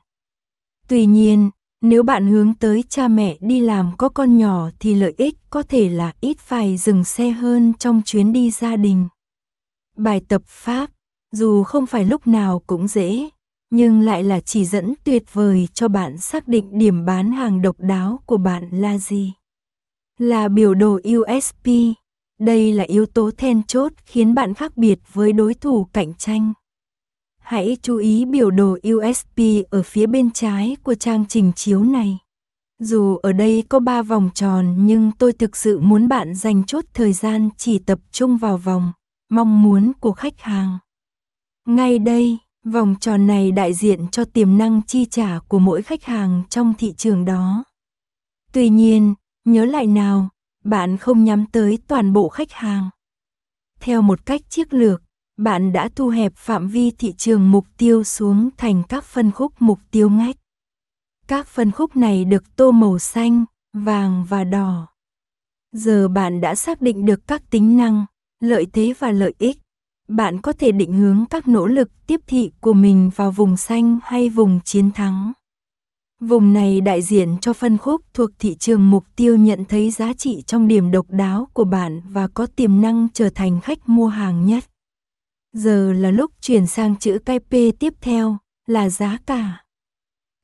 Tuy nhiên, nếu bạn hướng tới cha mẹ đi làm có con nhỏ thì lợi ích có thể là ít phải dừng xe hơn trong chuyến đi gia đình. Bài tập Pháp, dù không phải lúc nào cũng dễ, nhưng lại là chỉ dẫn tuyệt vời cho bạn xác định điểm bán hàng độc đáo của bạn là gì. Là biểu đồ USP. Đây là yếu tố then chốt khiến bạn khác biệt với đối thủ cạnh tranh. Hãy chú ý biểu đồ USP ở phía bên trái của trang trình chiếu này. Dù ở đây có 3 vòng tròn nhưng tôi thực sự muốn bạn dành chốt thời gian chỉ tập trung vào vòng mong muốn của khách hàng. Ngay đây Vòng tròn này đại diện cho tiềm năng chi trả của mỗi khách hàng trong thị trường đó. Tuy nhiên, nhớ lại nào, bạn không nhắm tới toàn bộ khách hàng. Theo một cách chiếc lược, bạn đã thu hẹp phạm vi thị trường mục tiêu xuống thành các phân khúc mục tiêu ngách. Các phân khúc này được tô màu xanh, vàng và đỏ. Giờ bạn đã xác định được các tính năng, lợi thế và lợi ích bạn có thể định hướng các nỗ lực tiếp thị của mình vào vùng xanh hay vùng chiến thắng. Vùng này đại diện cho phân khúc thuộc thị trường mục tiêu nhận thấy giá trị trong điểm độc đáo của bạn và có tiềm năng trở thành khách mua hàng nhất. Giờ là lúc chuyển sang chữ cái P tiếp theo, là giá cả.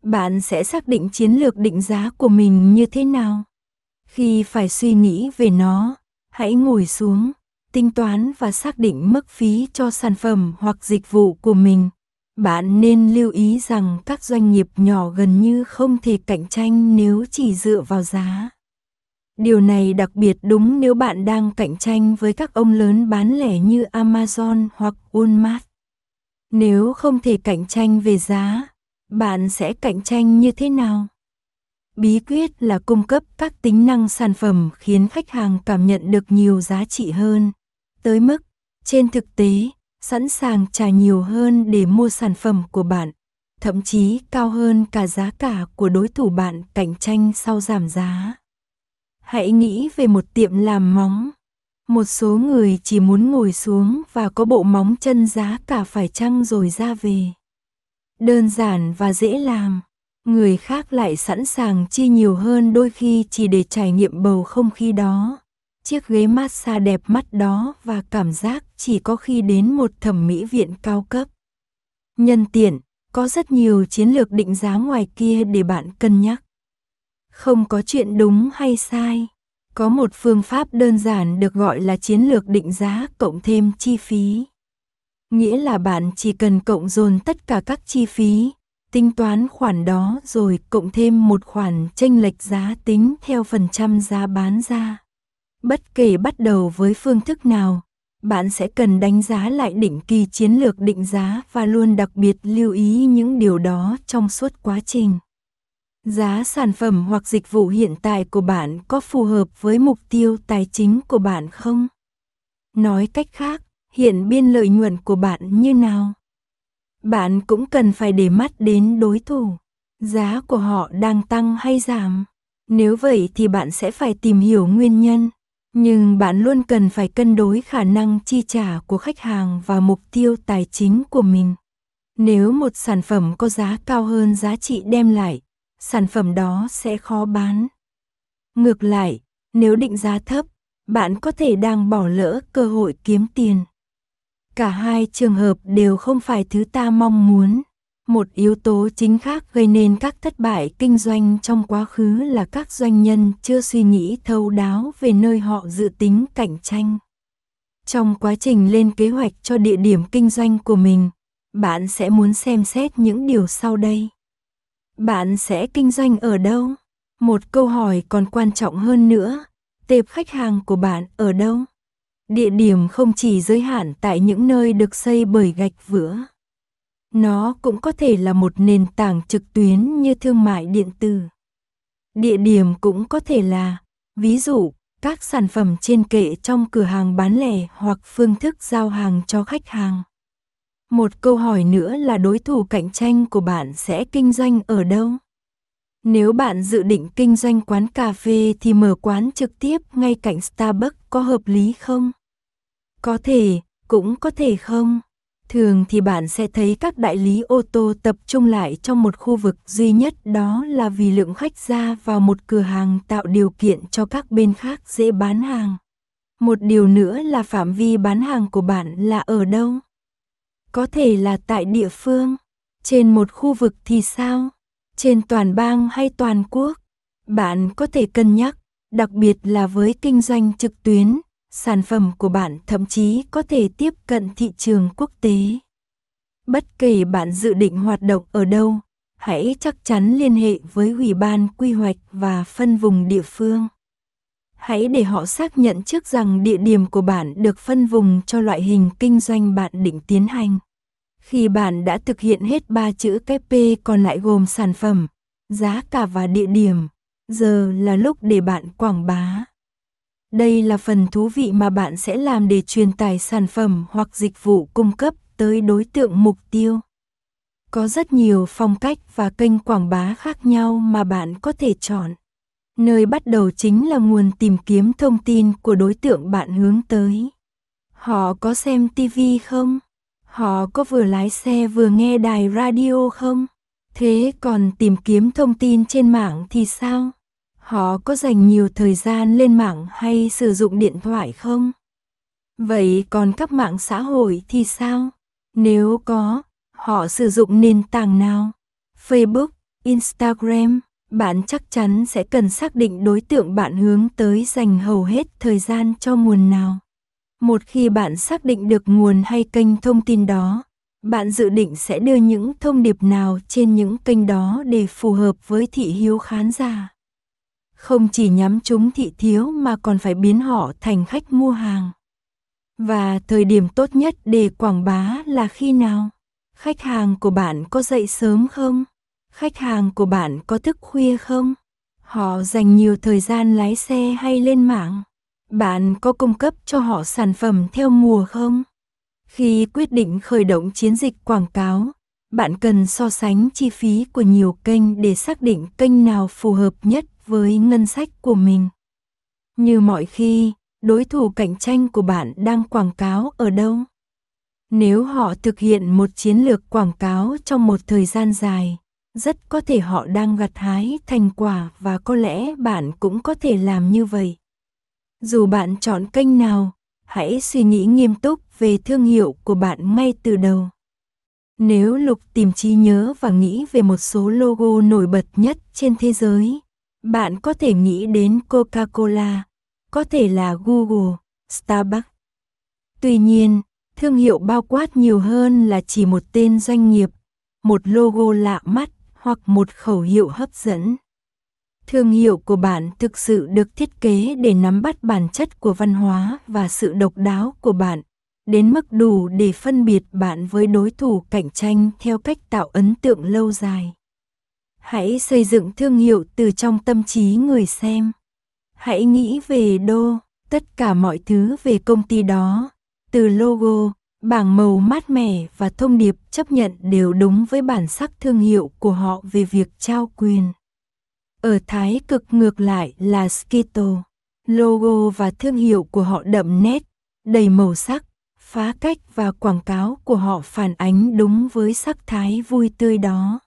Bạn sẽ xác định chiến lược định giá của mình như thế nào? Khi phải suy nghĩ về nó, hãy ngồi xuống, tính toán và xác định mức phí cho sản phẩm hoặc dịch vụ của mình. Bạn nên lưu ý rằng các doanh nghiệp nhỏ gần như không thể cạnh tranh nếu chỉ dựa vào giá. Điều này đặc biệt đúng nếu bạn đang cạnh tranh với các ông lớn bán lẻ như Amazon hoặc Walmart. Nếu không thể cạnh tranh về giá, bạn sẽ cạnh tranh như thế nào? Bí quyết là cung cấp các tính năng sản phẩm khiến khách hàng cảm nhận được nhiều giá trị hơn tới mức trên thực tế sẵn sàng trả nhiều hơn để mua sản phẩm của bạn, thậm chí cao hơn cả giá cả của đối thủ bạn cạnh tranh sau giảm giá. Hãy nghĩ về một tiệm làm móng. Một số người chỉ muốn ngồi xuống và có bộ móng chân giá cả phải chăng rồi ra về. Đơn giản và dễ làm, người khác lại sẵn sàng chi nhiều hơn đôi khi chỉ để trải nghiệm bầu không khí đó chiếc ghế massage đẹp mắt đó và cảm giác chỉ có khi đến một thẩm mỹ viện cao cấp. Nhân tiện, có rất nhiều chiến lược định giá ngoài kia để bạn cân nhắc. Không có chuyện đúng hay sai. Có một phương pháp đơn giản được gọi là chiến lược định giá cộng thêm chi phí. Nghĩa là bạn chỉ cần cộng dồn tất cả các chi phí, tính toán khoản đó rồi cộng thêm một khoản chênh lệch giá tính theo phần trăm giá bán ra. Bất kể bắt đầu với phương thức nào, bạn sẽ cần đánh giá lại định kỳ chiến lược định giá và luôn đặc biệt lưu ý những điều đó trong suốt quá trình. Giá sản phẩm hoặc dịch vụ hiện tại của bạn có phù hợp với mục tiêu tài chính của bạn không? Nói cách khác, hiện biên lợi nhuận của bạn như nào? Bạn cũng cần phải để mắt đến đối thủ. Giá của họ đang tăng hay giảm? Nếu vậy thì bạn sẽ phải tìm hiểu nguyên nhân nhưng bạn luôn cần phải cân đối khả năng chi trả của khách hàng và mục tiêu tài chính của mình. Nếu một sản phẩm có giá cao hơn giá trị đem lại, sản phẩm đó sẽ khó bán. Ngược lại, nếu định giá thấp, bạn có thể đang bỏ lỡ cơ hội kiếm tiền. Cả hai trường hợp đều không phải thứ ta mong muốn. Một yếu tố chính khác gây nên các thất bại kinh doanh trong quá khứ là các doanh nhân chưa suy nghĩ thấu đáo về nơi họ dự tính cạnh tranh. Trong quá trình lên kế hoạch cho địa điểm kinh doanh của mình, bạn sẽ muốn xem xét những điều sau đây. Bạn sẽ kinh doanh ở đâu? Một câu hỏi còn quan trọng hơn nữa, tệp khách hàng của bạn ở đâu? Địa điểm không chỉ giới hạn tại những nơi được xây bởi gạch vữa nó cũng có thể là một nền tảng trực tuyến như thương mại điện tử. Địa điểm cũng có thể là, ví dụ, các sản phẩm trên kệ trong cửa hàng bán lẻ hoặc phương thức giao hàng cho khách hàng. Một câu hỏi nữa là đối thủ cạnh tranh của bạn sẽ kinh doanh ở đâu? Nếu bạn dự định kinh doanh quán cà phê thì mở quán trực tiếp ngay cạnh Starbucks có hợp lý không? Có thể, cũng có thể không. Thường thì bạn sẽ thấy các đại lý ô tô tập trung lại trong một khu vực duy nhất đó là vì lượng khách ra vào một cửa hàng tạo điều kiện cho các bên khác dễ bán hàng. Một điều nữa là phạm vi bán hàng của bạn là ở đâu? Có thể là tại địa phương, trên một khu vực thì sao? Trên toàn bang hay toàn quốc? Bạn có thể cân nhắc, đặc biệt là với kinh doanh trực tuyến, sản phẩm của bạn thậm chí có thể tiếp cận thị trường quốc tế. Bất kể bạn dự định hoạt động ở đâu, hãy chắc chắn liên hệ với Ủy ban quy hoạch và phân vùng địa phương. Hãy để họ xác nhận trước rằng địa điểm của bạn được phân vùng cho loại hình kinh doanh bạn định tiến hành. Khi bạn đã thực hiện hết ba chữ KP còn lại gồm sản phẩm, giá cả và địa điểm, giờ là lúc để bạn quảng bá. Đây là phần thú vị mà bạn sẽ làm để truyền tải sản phẩm hoặc dịch vụ cung cấp tới đối tượng mục tiêu. Có rất nhiều phong cách và kênh quảng bá khác nhau mà bạn có thể chọn. Nơi bắt đầu chính là nguồn tìm kiếm thông tin của đối tượng bạn hướng tới. Họ có xem TV không? Họ có vừa lái xe vừa nghe đài radio không? Thế còn tìm kiếm thông tin trên mạng thì sao? Họ có dành nhiều thời gian lên mạng hay sử dụng điện thoại không? Vậy còn các mạng xã hội thì sao? Nếu có, họ sử dụng nền tảng nào? Facebook, Instagram, bạn chắc chắn sẽ cần xác định đối tượng bạn hướng tới dành hầu hết thời gian cho nguồn nào. Một khi bạn xác định được nguồn hay kênh thông tin đó, bạn dự định sẽ đưa những thông điệp nào trên những kênh đó để phù hợp với thị hiếu khán giả không chỉ nhắm chúng thị thiếu mà còn phải biến họ thành khách mua hàng. Và thời điểm tốt nhất để quảng bá là khi nào? Khách hàng của bạn có dậy sớm không? Khách hàng của bạn có thức khuya không? Họ dành nhiều thời gian lái xe hay lên mạng? Bạn có cung cấp cho họ sản phẩm theo mùa không? Khi quyết định khởi động chiến dịch quảng cáo, bạn cần so sánh chi phí của nhiều kênh để xác định kênh nào phù hợp nhất với ngân sách của mình. Như mọi khi, đối thủ cạnh tranh của bạn đang quảng cáo ở đâu? Nếu họ thực hiện một chiến lược quảng cáo trong một thời gian dài, rất có thể họ đang gặt hái thành quả và có lẽ bạn cũng có thể làm như vậy. Dù bạn chọn kênh nào, hãy suy nghĩ nghiêm túc về thương hiệu của bạn ngay từ đầu. Nếu lục tìm trí nhớ và nghĩ về một số logo nổi bật nhất trên thế giới, bạn có thể nghĩ đến Coca-Cola, có thể là Google, Starbucks. Tuy nhiên, thương hiệu bao quát nhiều hơn là chỉ một tên doanh nghiệp, một logo lạ mắt hoặc một khẩu hiệu hấp dẫn. Thương hiệu của bạn thực sự được thiết kế để nắm bắt bản chất của văn hóa và sự độc đáo của bạn, đến mức đủ để phân biệt bạn với đối thủ cạnh tranh theo cách tạo ấn tượng lâu dài. Hãy xây dựng thương hiệu từ trong tâm trí người xem. Hãy nghĩ về đô, tất cả mọi thứ về công ty đó, từ logo, bảng màu mát mẻ và thông điệp chấp nhận đều đúng với bản sắc thương hiệu của họ về việc trao quyền. Ở thái cực ngược lại là Skito, logo và thương hiệu của họ đậm nét, đầy màu sắc, phá cách và quảng cáo của họ phản ánh đúng với sắc thái vui tươi đó.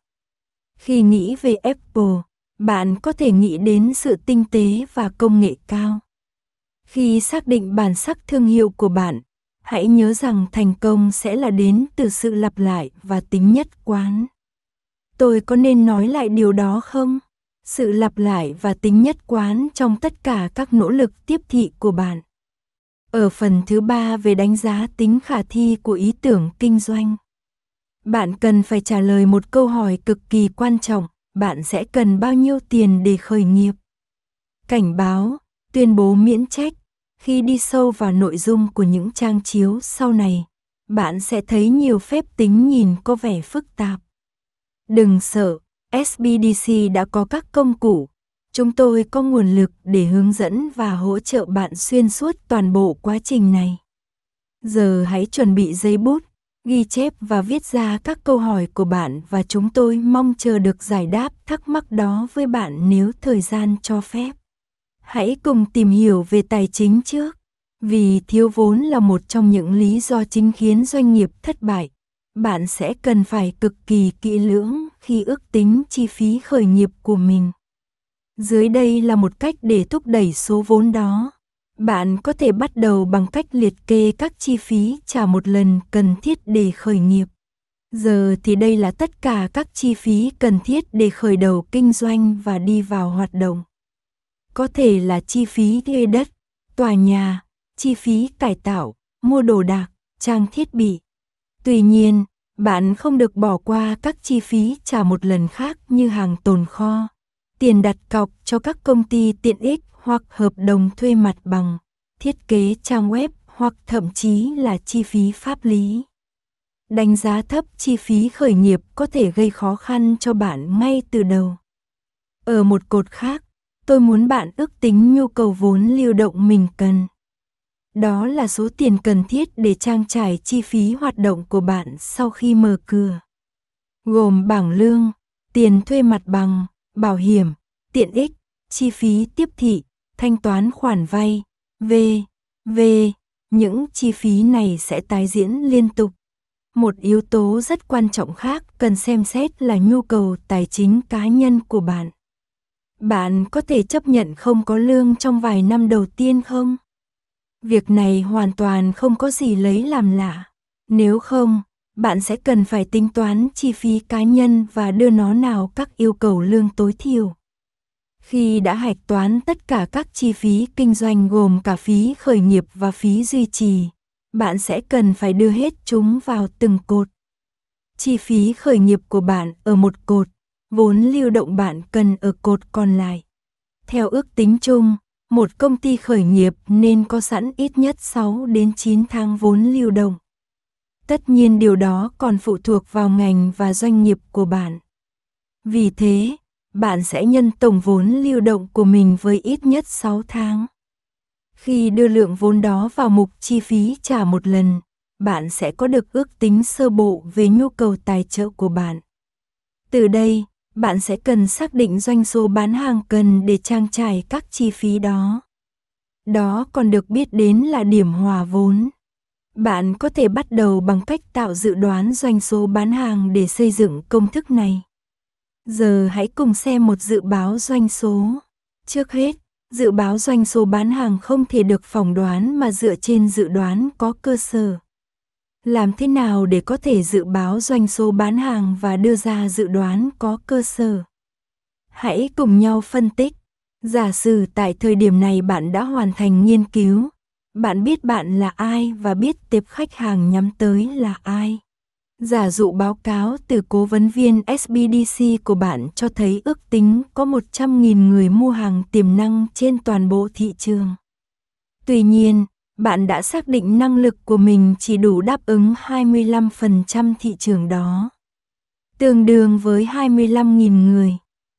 Khi nghĩ về Apple, bạn có thể nghĩ đến sự tinh tế và công nghệ cao. Khi xác định bản sắc thương hiệu của bạn, hãy nhớ rằng thành công sẽ là đến từ sự lặp lại và tính nhất quán. Tôi có nên nói lại điều đó không? Sự lặp lại và tính nhất quán trong tất cả các nỗ lực tiếp thị của bạn. Ở phần thứ ba về đánh giá tính khả thi của ý tưởng kinh doanh bạn cần phải trả lời một câu hỏi cực kỳ quan trọng, bạn sẽ cần bao nhiêu tiền để khởi nghiệp? Cảnh báo, tuyên bố miễn trách. Khi đi sâu vào nội dung của những trang chiếu sau này, bạn sẽ thấy nhiều phép tính nhìn có vẻ phức tạp. Đừng sợ, SBDC đã có các công cụ. Chúng tôi có nguồn lực để hướng dẫn và hỗ trợ bạn xuyên suốt toàn bộ quá trình này. Giờ hãy chuẩn bị giấy bút, ghi chép và viết ra các câu hỏi của bạn và chúng tôi mong chờ được giải đáp thắc mắc đó với bạn nếu thời gian cho phép. Hãy cùng tìm hiểu về tài chính trước, vì thiếu vốn là một trong những lý do chính khiến doanh nghiệp thất bại. Bạn sẽ cần phải cực kỳ kỹ lưỡng khi ước tính chi phí khởi nghiệp của mình. Dưới đây là một cách để thúc đẩy số vốn đó. Bạn có thể bắt đầu bằng cách liệt kê các chi phí trả một lần cần thiết để khởi nghiệp. Giờ thì đây là tất cả các chi phí cần thiết để khởi đầu kinh doanh và đi vào hoạt động. Có thể là chi phí thuê đất, tòa nhà, chi phí cải tạo, mua đồ đạc, trang thiết bị. Tuy nhiên, bạn không được bỏ qua các chi phí trả một lần khác như hàng tồn kho, tiền đặt cọc cho các công ty tiện ích hoặc hợp đồng thuê mặt bằng, thiết kế trang web hoặc thậm chí là chi phí pháp lý. Đánh giá thấp chi phí khởi nghiệp có thể gây khó khăn cho bạn ngay từ đầu. Ở một cột khác, tôi muốn bạn ước tính nhu cầu vốn lưu động mình cần. Đó là số tiền cần thiết để trang trải chi phí hoạt động của bạn sau khi mở cửa. Gồm bảng lương, tiền thuê mặt bằng, bảo hiểm, tiện ích, chi phí tiếp thị, thanh toán khoản vay, v, v, những chi phí này sẽ tái diễn liên tục. Một yếu tố rất quan trọng khác cần xem xét là nhu cầu tài chính cá nhân của bạn. Bạn có thể chấp nhận không có lương trong vài năm đầu tiên không? Việc này hoàn toàn không có gì lấy làm lạ. Nếu không, bạn sẽ cần phải tính toán chi phí cá nhân và đưa nó nào các yêu cầu lương tối thiểu. Khi đã hạch toán tất cả các chi phí kinh doanh gồm cả phí khởi nghiệp và phí duy trì, bạn sẽ cần phải đưa hết chúng vào từng cột. Chi phí khởi nghiệp của bạn ở một cột, vốn lưu động bạn cần ở cột còn lại. Theo ước tính chung, một công ty khởi nghiệp nên có sẵn ít nhất 6 đến 9 tháng vốn lưu động. Tất nhiên điều đó còn phụ thuộc vào ngành và doanh nghiệp của bạn. Vì thế, bạn sẽ nhân tổng vốn lưu động của mình với ít nhất 6 tháng. Khi đưa lượng vốn đó vào mục chi phí trả một lần, bạn sẽ có được ước tính sơ bộ về nhu cầu tài trợ của bạn. Từ đây, bạn sẽ cần xác định doanh số bán hàng cần để trang trải các chi phí đó. Đó còn được biết đến là điểm hòa vốn. Bạn có thể bắt đầu bằng cách tạo dự đoán doanh số bán hàng để xây dựng công thức này. Giờ hãy cùng xem một dự báo doanh số. Trước hết, dự báo doanh số bán hàng không thể được phỏng đoán mà dựa trên dự đoán có cơ sở. Làm thế nào để có thể dự báo doanh số bán hàng và đưa ra dự đoán có cơ sở? Hãy cùng nhau phân tích. Giả sử tại thời điểm này bạn đã hoàn thành nghiên cứu, bạn biết bạn là ai và biết tiếp khách hàng nhắm tới là ai. Giả dụ báo cáo từ cố vấn viên SBDC của bạn cho thấy ước tính có 100.000 người mua hàng tiềm năng trên toàn bộ thị trường. Tuy nhiên, bạn đã xác định năng lực của mình chỉ đủ đáp ứng 25% thị trường đó, tương đương với 25.000 người.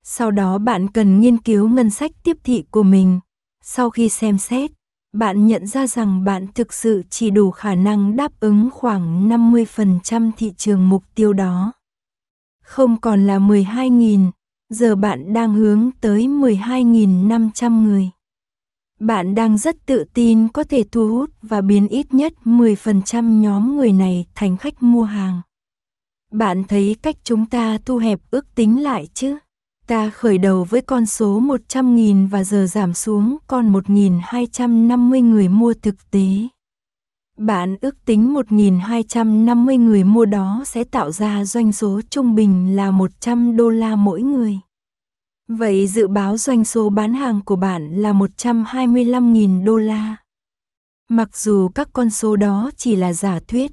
Sau đó bạn cần nghiên cứu ngân sách tiếp thị của mình. Sau khi xem xét, bạn nhận ra rằng bạn thực sự chỉ đủ khả năng đáp ứng khoảng 50% thị trường mục tiêu đó. Không còn là 12.000, giờ bạn đang hướng tới 12.500 người. Bạn đang rất tự tin có thể thu hút và biến ít nhất 10% nhóm người này thành khách mua hàng. Bạn thấy cách chúng ta thu hẹp ước tính lại chứ? Ta khởi đầu với con số 100.000 và giờ giảm xuống còn 1.250 người mua thực tế. Bạn ước tính 1.250 người mua đó sẽ tạo ra doanh số trung bình là 100 đô la mỗi người. Vậy dự báo doanh số bán hàng của bạn là 125.000 đô la. Mặc dù các con số đó chỉ là giả thuyết,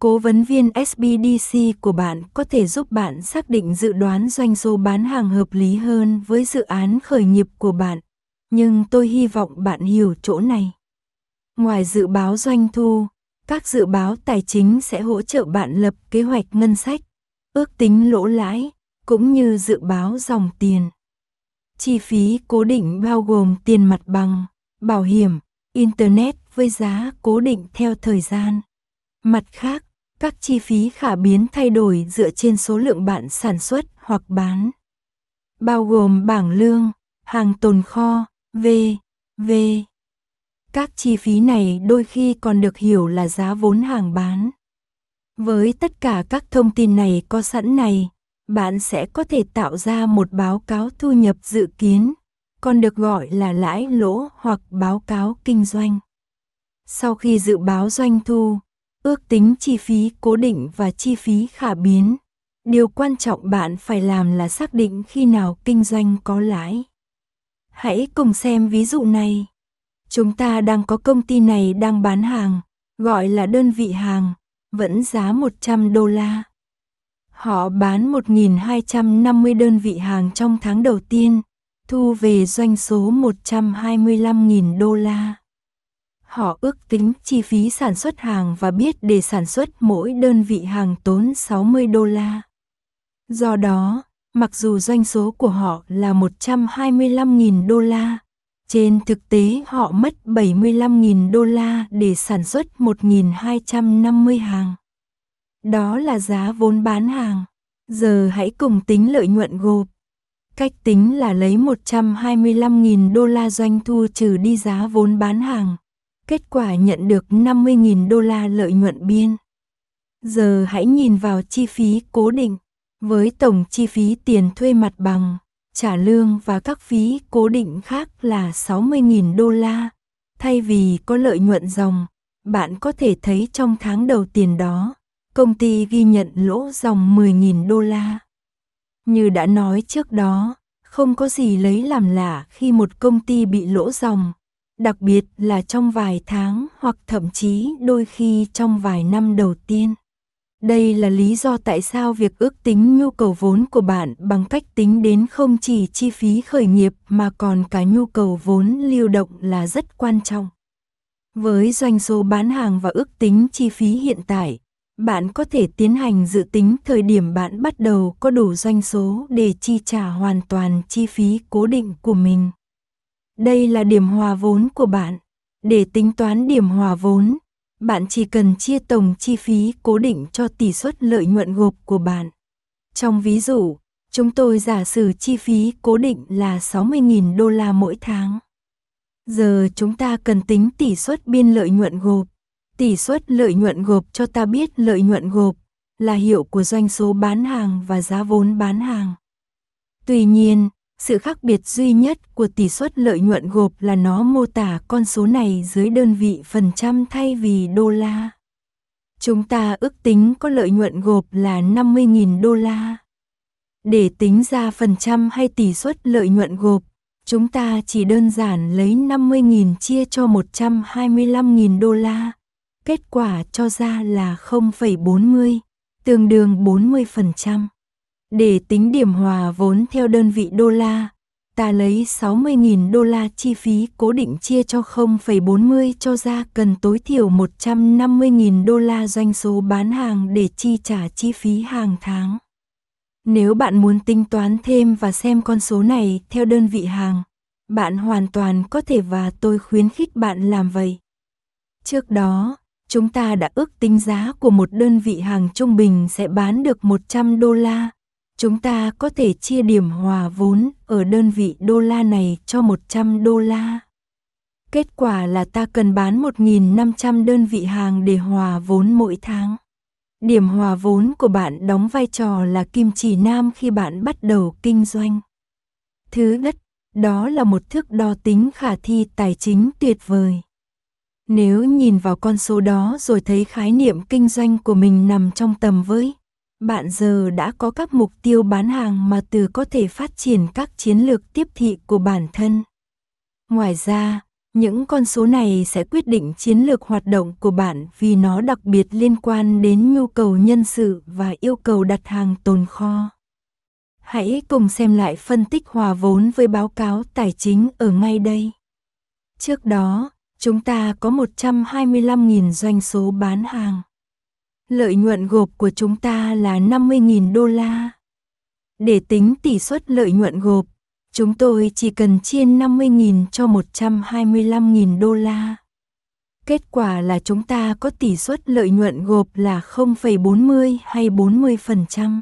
Cố vấn viên SBDC của bạn có thể giúp bạn xác định dự đoán doanh số bán hàng hợp lý hơn với dự án khởi nghiệp của bạn, nhưng tôi hy vọng bạn hiểu chỗ này. Ngoài dự báo doanh thu, các dự báo tài chính sẽ hỗ trợ bạn lập kế hoạch ngân sách, ước tính lỗ lãi, cũng như dự báo dòng tiền. Chi phí cố định bao gồm tiền mặt bằng, bảo hiểm, internet với giá cố định theo thời gian. Mặt khác, các chi phí khả biến thay đổi dựa trên số lượng bạn sản xuất hoặc bán, bao gồm bảng lương, hàng tồn kho, v, v. Các chi phí này đôi khi còn được hiểu là giá vốn hàng bán. Với tất cả các thông tin này có sẵn này, bạn sẽ có thể tạo ra một báo cáo thu nhập dự kiến, còn được gọi là lãi lỗ hoặc báo cáo kinh doanh. Sau khi dự báo doanh thu, ước tính chi phí cố định và chi phí khả biến. Điều quan trọng bạn phải làm là xác định khi nào kinh doanh có lãi. Hãy cùng xem ví dụ này. Chúng ta đang có công ty này đang bán hàng, gọi là đơn vị hàng, vẫn giá 100 đô la. Họ bán 1.250 đơn vị hàng trong tháng đầu tiên, thu về doanh số 125.000 đô la họ ước tính chi phí sản xuất hàng và biết để sản xuất mỗi đơn vị hàng tốn 60 đô la. Do đó, mặc dù doanh số của họ là 125.000 đô la, trên thực tế họ mất 75.000 đô la để sản xuất 1.250 hàng. Đó là giá vốn bán hàng. Giờ hãy cùng tính lợi nhuận gộp. Cách tính là lấy 125.000 đô la doanh thu trừ đi giá vốn bán hàng, Kết quả nhận được 50.000 đô la lợi nhuận biên. Giờ hãy nhìn vào chi phí cố định. Với tổng chi phí tiền thuê mặt bằng, trả lương và các phí cố định khác là 60.000 đô la. Thay vì có lợi nhuận dòng, bạn có thể thấy trong tháng đầu tiền đó, công ty ghi nhận lỗ dòng 10.000 đô la. Như đã nói trước đó, không có gì lấy làm lạ khi một công ty bị lỗ dòng, đặc biệt là trong vài tháng hoặc thậm chí đôi khi trong vài năm đầu tiên. Đây là lý do tại sao việc ước tính nhu cầu vốn của bạn bằng cách tính đến không chỉ chi phí khởi nghiệp mà còn cả nhu cầu vốn lưu động là rất quan trọng. Với doanh số bán hàng và ước tính chi phí hiện tại, bạn có thể tiến hành dự tính thời điểm bạn bắt đầu có đủ doanh số để chi trả hoàn toàn chi phí cố định của mình. Đây là điểm hòa vốn của bạn. Để tính toán điểm hòa vốn, bạn chỉ cần chia tổng chi phí cố định cho tỷ suất lợi nhuận gộp của bạn. Trong ví dụ, chúng tôi giả sử chi phí cố định là 60.000 đô la mỗi tháng. Giờ chúng ta cần tính tỷ suất biên lợi nhuận gộp. Tỷ suất lợi nhuận gộp cho ta biết lợi nhuận gộp là hiệu của doanh số bán hàng và giá vốn bán hàng. Tuy nhiên, sự khác biệt duy nhất của tỷ suất lợi nhuận gộp là nó mô tả con số này dưới đơn vị phần trăm thay vì đô la. Chúng ta ước tính có lợi nhuận gộp là 50.000 đô la. Để tính ra phần trăm hay tỷ suất lợi nhuận gộp, chúng ta chỉ đơn giản lấy 50.000 chia cho 125.000 đô la. Kết quả cho ra là 0,40, tương đương 40%. Để tính điểm hòa vốn theo đơn vị đô la, ta lấy 60.000 đô la chi phí cố định chia cho 0,40 cho ra cần tối thiểu 150.000 đô la doanh số bán hàng để chi trả chi phí hàng tháng. Nếu bạn muốn tính toán thêm và xem con số này theo đơn vị hàng, bạn hoàn toàn có thể và tôi khuyến khích bạn làm vậy. Trước đó, chúng ta đã ước tính giá của một đơn vị hàng trung bình sẽ bán được 100 đô la chúng ta có thể chia điểm hòa vốn ở đơn vị đô la này cho 100 đô la. Kết quả là ta cần bán 1.500 đơn vị hàng để hòa vốn mỗi tháng. Điểm hòa vốn của bạn đóng vai trò là kim chỉ nam khi bạn bắt đầu kinh doanh. Thứ nhất, đó là một thước đo tính khả thi tài chính tuyệt vời. Nếu nhìn vào con số đó rồi thấy khái niệm kinh doanh của mình nằm trong tầm với bạn giờ đã có các mục tiêu bán hàng mà từ có thể phát triển các chiến lược tiếp thị của bản thân. Ngoài ra, những con số này sẽ quyết định chiến lược hoạt động của bạn vì nó đặc biệt liên quan đến nhu cầu nhân sự và yêu cầu đặt hàng tồn kho. Hãy cùng xem lại phân tích hòa vốn với báo cáo tài chính ở ngay đây. Trước đó, chúng ta có 125.000 doanh số bán hàng. Lợi nhuận gộp của chúng ta là 50.000 đô la. Để tính tỷ suất lợi nhuận gộp, chúng tôi chỉ cần chia 50.000 cho 125.000 đô la. Kết quả là chúng ta có tỷ suất lợi nhuận gộp là 0,40 hay 40%.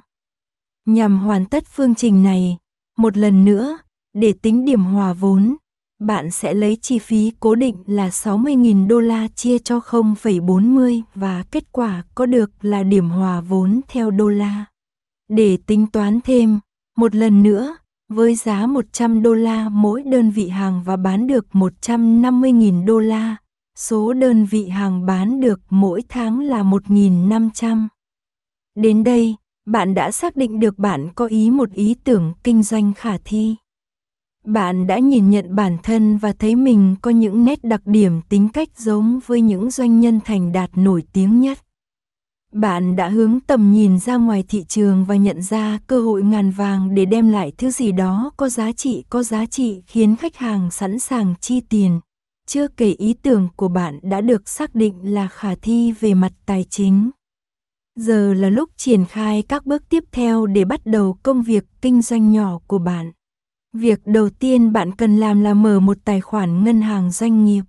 Nhằm hoàn tất phương trình này, một lần nữa, để tính điểm hòa vốn, bạn sẽ lấy chi phí cố định là 60.000 đô la chia cho 0,40 và kết quả có được là điểm hòa vốn theo đô la. Để tính toán thêm, một lần nữa, với giá 100 đô la mỗi đơn vị hàng và bán được 150.000 đô la, số đơn vị hàng bán được mỗi tháng là 1.500. Đến đây, bạn đã xác định được bạn có ý một ý tưởng kinh doanh khả thi. Bạn đã nhìn nhận bản thân và thấy mình có những nét đặc điểm tính cách giống với những doanh nhân thành đạt nổi tiếng nhất. Bạn đã hướng tầm nhìn ra ngoài thị trường và nhận ra cơ hội ngàn vàng để đem lại thứ gì đó có giá trị có giá trị khiến khách hàng sẵn sàng chi tiền. Chưa kể ý tưởng của bạn đã được xác định là khả thi về mặt tài chính. Giờ là lúc triển khai các bước tiếp theo để bắt đầu công việc kinh doanh nhỏ của bạn. Việc đầu tiên bạn cần làm là mở một tài khoản ngân hàng doanh nghiệp.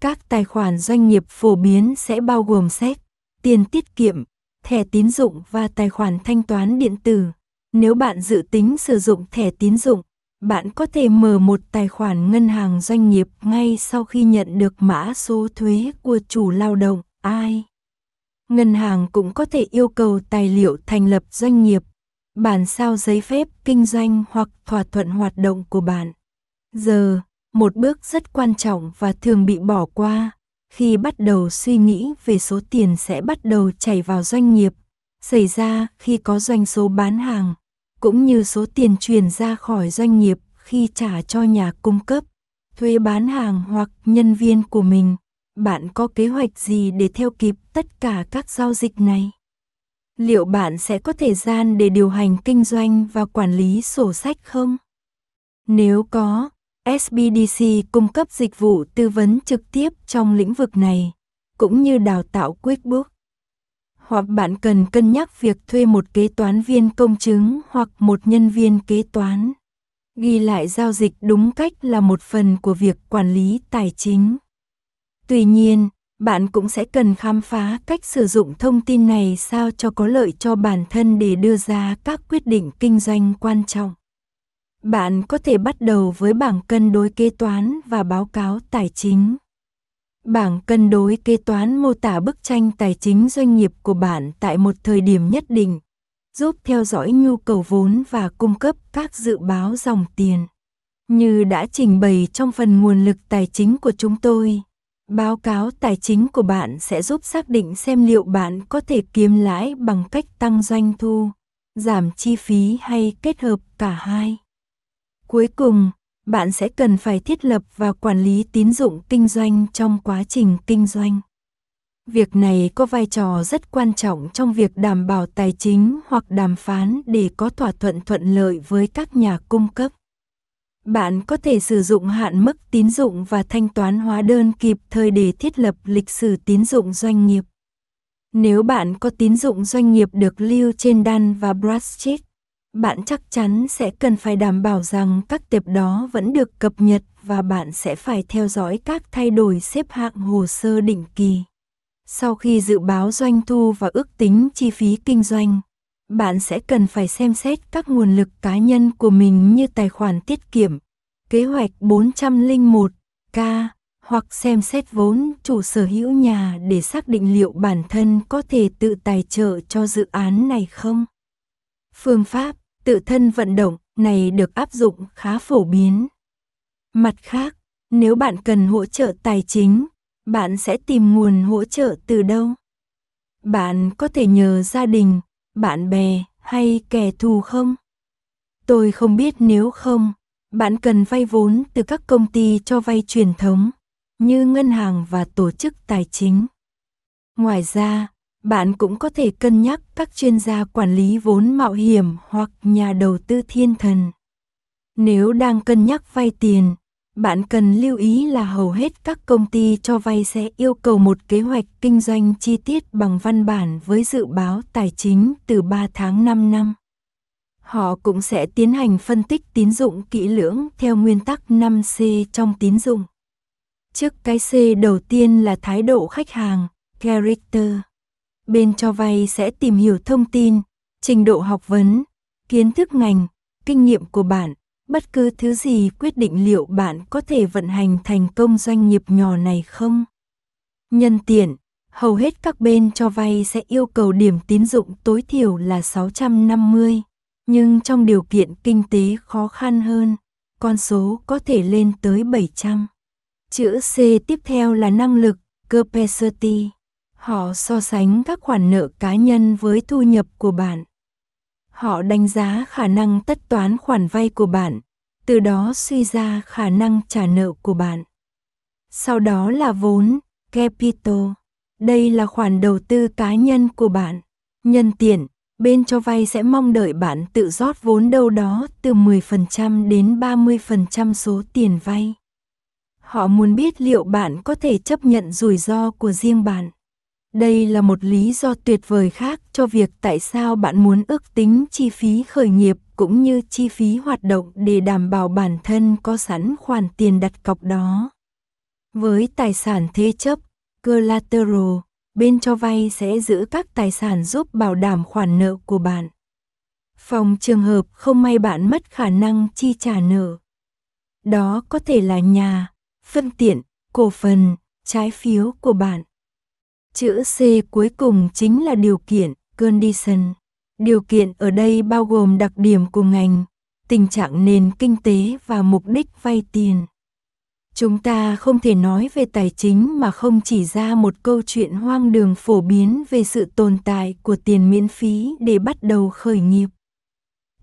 Các tài khoản doanh nghiệp phổ biến sẽ bao gồm séc, tiền tiết kiệm, thẻ tín dụng và tài khoản thanh toán điện tử. Nếu bạn dự tính sử dụng thẻ tín dụng, bạn có thể mở một tài khoản ngân hàng doanh nghiệp ngay sau khi nhận được mã số thuế của chủ lao động, ai. Ngân hàng cũng có thể yêu cầu tài liệu thành lập doanh nghiệp bản sao giấy phép kinh doanh hoặc thỏa thuận hoạt động của bạn. Giờ, một bước rất quan trọng và thường bị bỏ qua khi bắt đầu suy nghĩ về số tiền sẽ bắt đầu chảy vào doanh nghiệp, xảy ra khi có doanh số bán hàng, cũng như số tiền truyền ra khỏi doanh nghiệp khi trả cho nhà cung cấp, thuê bán hàng hoặc nhân viên của mình. Bạn có kế hoạch gì để theo kịp tất cả các giao dịch này? liệu bạn sẽ có thời gian để điều hành kinh doanh và quản lý sổ sách không? Nếu có, SBDC cung cấp dịch vụ tư vấn trực tiếp trong lĩnh vực này, cũng như đào tạo QuickBooks. Hoặc bạn cần cân nhắc việc thuê một kế toán viên công chứng hoặc một nhân viên kế toán. Ghi lại giao dịch đúng cách là một phần của việc quản lý tài chính. Tuy nhiên, bạn cũng sẽ cần khám phá cách sử dụng thông tin này sao cho có lợi cho bản thân để đưa ra các quyết định kinh doanh quan trọng. Bạn có thể bắt đầu với bảng cân đối kế toán và báo cáo tài chính. Bảng cân đối kế toán mô tả bức tranh tài chính doanh nghiệp của bạn tại một thời điểm nhất định, giúp theo dõi nhu cầu vốn và cung cấp các dự báo dòng tiền. Như đã trình bày trong phần nguồn lực tài chính của chúng tôi, Báo cáo tài chính của bạn sẽ giúp xác định xem liệu bạn có thể kiếm lãi bằng cách tăng doanh thu, giảm chi phí hay kết hợp cả hai. Cuối cùng, bạn sẽ cần phải thiết lập và quản lý tín dụng kinh doanh trong quá trình kinh doanh. Việc này có vai trò rất quan trọng trong việc đảm bảo tài chính hoặc đàm phán để có thỏa thuận thuận lợi với các nhà cung cấp. Bạn có thể sử dụng hạn mức tín dụng và thanh toán hóa đơn kịp thời để thiết lập lịch sử tín dụng doanh nghiệp. Nếu bạn có tín dụng doanh nghiệp được lưu trên Dan và Bradsheet, bạn chắc chắn sẽ cần phải đảm bảo rằng các tệp đó vẫn được cập nhật và bạn sẽ phải theo dõi các thay đổi xếp hạng hồ sơ định kỳ. Sau khi dự báo doanh thu và ước tính chi phí kinh doanh, bạn sẽ cần phải xem xét các nguồn lực cá nhân của mình như tài khoản tiết kiệm, kế hoạch 401k hoặc xem xét vốn chủ sở hữu nhà để xác định liệu bản thân có thể tự tài trợ cho dự án này không. Phương pháp tự thân vận động này được áp dụng khá phổ biến. Mặt khác, nếu bạn cần hỗ trợ tài chính, bạn sẽ tìm nguồn hỗ trợ từ đâu? Bạn có thể nhờ gia đình, bạn bè hay kẻ thù không? Tôi không biết nếu không, bạn cần vay vốn từ các công ty cho vay truyền thống như ngân hàng và tổ chức tài chính. Ngoài ra, bạn cũng có thể cân nhắc các chuyên gia quản lý vốn mạo hiểm hoặc nhà đầu tư thiên thần. Nếu đang cân nhắc vay tiền, bạn cần lưu ý là hầu hết các công ty cho vay sẽ yêu cầu một kế hoạch kinh doanh chi tiết bằng văn bản với dự báo tài chính từ 3 tháng 5 năm. Họ cũng sẽ tiến hành phân tích tín dụng kỹ lưỡng theo nguyên tắc 5C trong tín dụng. Trước cái C đầu tiên là thái độ khách hàng, character. Bên cho vay sẽ tìm hiểu thông tin, trình độ học vấn, kiến thức ngành, kinh nghiệm của bạn, bất cứ thứ gì quyết định liệu bạn có thể vận hành thành công doanh nghiệp nhỏ này không. Nhân tiện, hầu hết các bên cho vay sẽ yêu cầu điểm tín dụng tối thiểu là 650, nhưng trong điều kiện kinh tế khó khăn hơn, con số có thể lên tới 700. Chữ C tiếp theo là năng lực, capacity. Họ so sánh các khoản nợ cá nhân với thu nhập của bạn. Họ đánh giá khả năng tất toán khoản vay của bạn, từ đó suy ra khả năng trả nợ của bạn. Sau đó là vốn, capital. Đây là khoản đầu tư cá nhân của bạn. Nhân tiện, bên cho vay sẽ mong đợi bạn tự rót vốn đâu đó từ 10% đến 30% số tiền vay. Họ muốn biết liệu bạn có thể chấp nhận rủi ro của riêng bạn. Đây là một lý do tuyệt vời khác cho việc tại sao bạn muốn ước tính chi phí khởi nghiệp cũng như chi phí hoạt động để đảm bảo bản thân có sẵn khoản tiền đặt cọc đó. Với tài sản thế chấp, collateral, bên cho vay sẽ giữ các tài sản giúp bảo đảm khoản nợ của bạn. Phòng trường hợp không may bạn mất khả năng chi trả nợ. Đó có thể là nhà, phương tiện, cổ phần, trái phiếu của bạn. Chữ C cuối cùng chính là điều kiện, condition. Điều kiện ở đây bao gồm đặc điểm của ngành, tình trạng nền kinh tế và mục đích vay tiền. Chúng ta không thể nói về tài chính mà không chỉ ra một câu chuyện hoang đường phổ biến về sự tồn tại của tiền miễn phí để bắt đầu khởi nghiệp.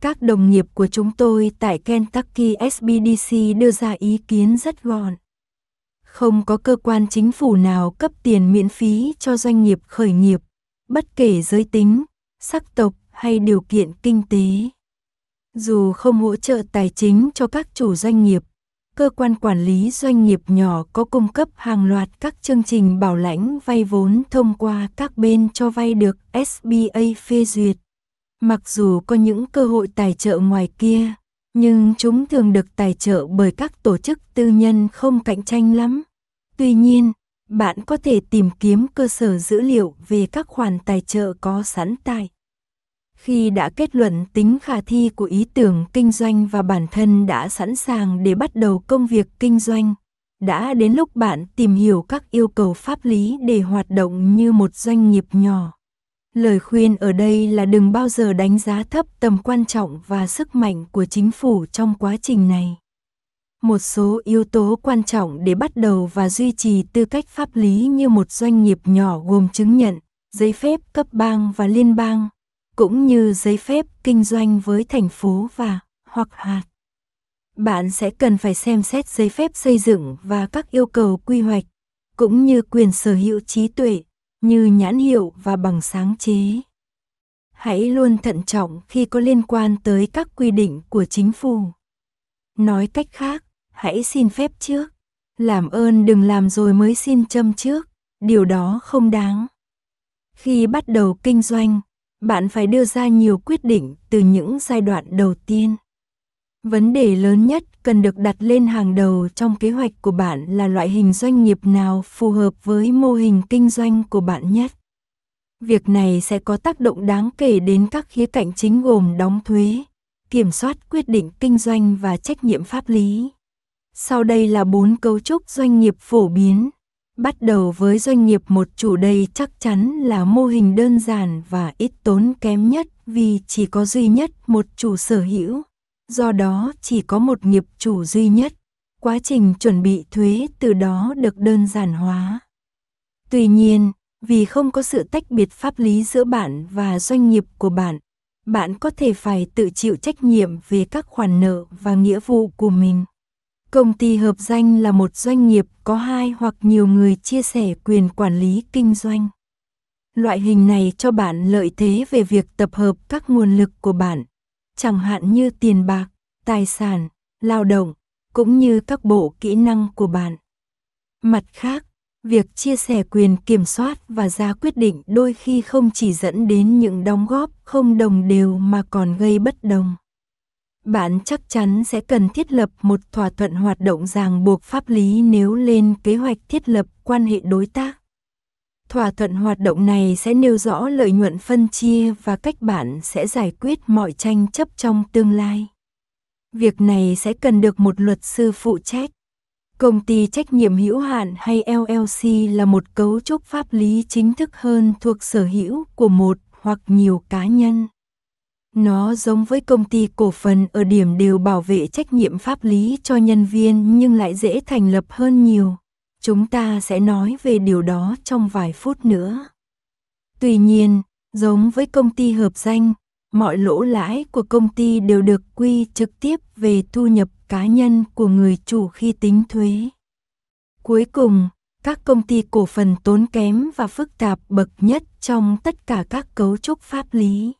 Các đồng nghiệp của chúng tôi tại Kentucky SBDC đưa ra ý kiến rất gọn. Không có cơ quan chính phủ nào cấp tiền miễn phí cho doanh nghiệp khởi nghiệp, bất kể giới tính, sắc tộc hay điều kiện kinh tế. Dù không hỗ trợ tài chính cho các chủ doanh nghiệp, cơ quan quản lý doanh nghiệp nhỏ có cung cấp hàng loạt các chương trình bảo lãnh vay vốn thông qua các bên cho vay được SBA phê duyệt. Mặc dù có những cơ hội tài trợ ngoài kia, nhưng chúng thường được tài trợ bởi các tổ chức tư nhân không cạnh tranh lắm. Tuy nhiên, bạn có thể tìm kiếm cơ sở dữ liệu về các khoản tài trợ có sẵn tại. Khi đã kết luận tính khả thi của ý tưởng kinh doanh và bản thân đã sẵn sàng để bắt đầu công việc kinh doanh, đã đến lúc bạn tìm hiểu các yêu cầu pháp lý để hoạt động như một doanh nghiệp nhỏ. Lời khuyên ở đây là đừng bao giờ đánh giá thấp tầm quan trọng và sức mạnh của chính phủ trong quá trình này. Một số yếu tố quan trọng để bắt đầu và duy trì tư cách pháp lý như một doanh nghiệp nhỏ gồm chứng nhận, giấy phép cấp bang và liên bang, cũng như giấy phép kinh doanh với thành phố và hoặc hạt. Bạn sẽ cần phải xem xét giấy phép xây dựng và các yêu cầu quy hoạch, cũng như quyền sở hữu trí tuệ như nhãn hiệu và bằng sáng chế. Hãy luôn thận trọng khi có liên quan tới các quy định của chính phủ. Nói cách khác, hãy xin phép trước. Làm ơn đừng làm rồi mới xin châm trước, điều đó không đáng. Khi bắt đầu kinh doanh, bạn phải đưa ra nhiều quyết định từ những giai đoạn đầu tiên. Vấn đề lớn nhất cần được đặt lên hàng đầu trong kế hoạch của bạn là loại hình doanh nghiệp nào phù hợp với mô hình kinh doanh của bạn nhất. Việc này sẽ có tác động đáng kể đến các khía cạnh chính gồm đóng thuế, kiểm soát quyết định kinh doanh và trách nhiệm pháp lý. Sau đây là bốn cấu trúc doanh nghiệp phổ biến. Bắt đầu với doanh nghiệp một chủ đầy chắc chắn là mô hình đơn giản và ít tốn kém nhất vì chỉ có duy nhất một chủ sở hữu do đó chỉ có một nghiệp chủ duy nhất. Quá trình chuẩn bị thuế từ đó được đơn giản hóa. Tuy nhiên, vì không có sự tách biệt pháp lý giữa bạn và doanh nghiệp của bạn, bạn có thể phải tự chịu trách nhiệm về các khoản nợ và nghĩa vụ của mình. Công ty hợp danh là một doanh nghiệp có hai hoặc nhiều người chia sẻ quyền quản lý kinh doanh. Loại hình này cho bạn lợi thế về việc tập hợp các nguồn lực của bạn, chẳng hạn như tiền bạc, tài sản, lao động, cũng như các bộ kỹ năng của bạn. Mặt khác, việc chia sẻ quyền kiểm soát và ra quyết định đôi khi không chỉ dẫn đến những đóng góp không đồng đều mà còn gây bất đồng. Bạn chắc chắn sẽ cần thiết lập một thỏa thuận hoạt động ràng buộc pháp lý nếu lên kế hoạch thiết lập quan hệ đối tác. Thỏa thuận hoạt động này sẽ nêu rõ lợi nhuận phân chia và cách bạn sẽ giải quyết mọi tranh chấp trong tương lai. Việc này sẽ cần được một luật sư phụ trách. Công ty trách nhiệm hữu hạn hay LLC là một cấu trúc pháp lý chính thức hơn thuộc sở hữu của một hoặc nhiều cá nhân. Nó giống với công ty cổ phần ở điểm đều bảo vệ trách nhiệm pháp lý cho nhân viên nhưng lại dễ thành lập hơn nhiều. Chúng ta sẽ nói về điều đó trong vài phút nữa. Tuy nhiên, giống với công ty hợp danh, mọi lỗ lãi của công ty đều được quy trực tiếp về thu nhập cá nhân của người chủ khi tính thuế. Cuối cùng, các công ty cổ phần tốn kém và phức tạp bậc nhất trong tất cả các cấu trúc pháp lý.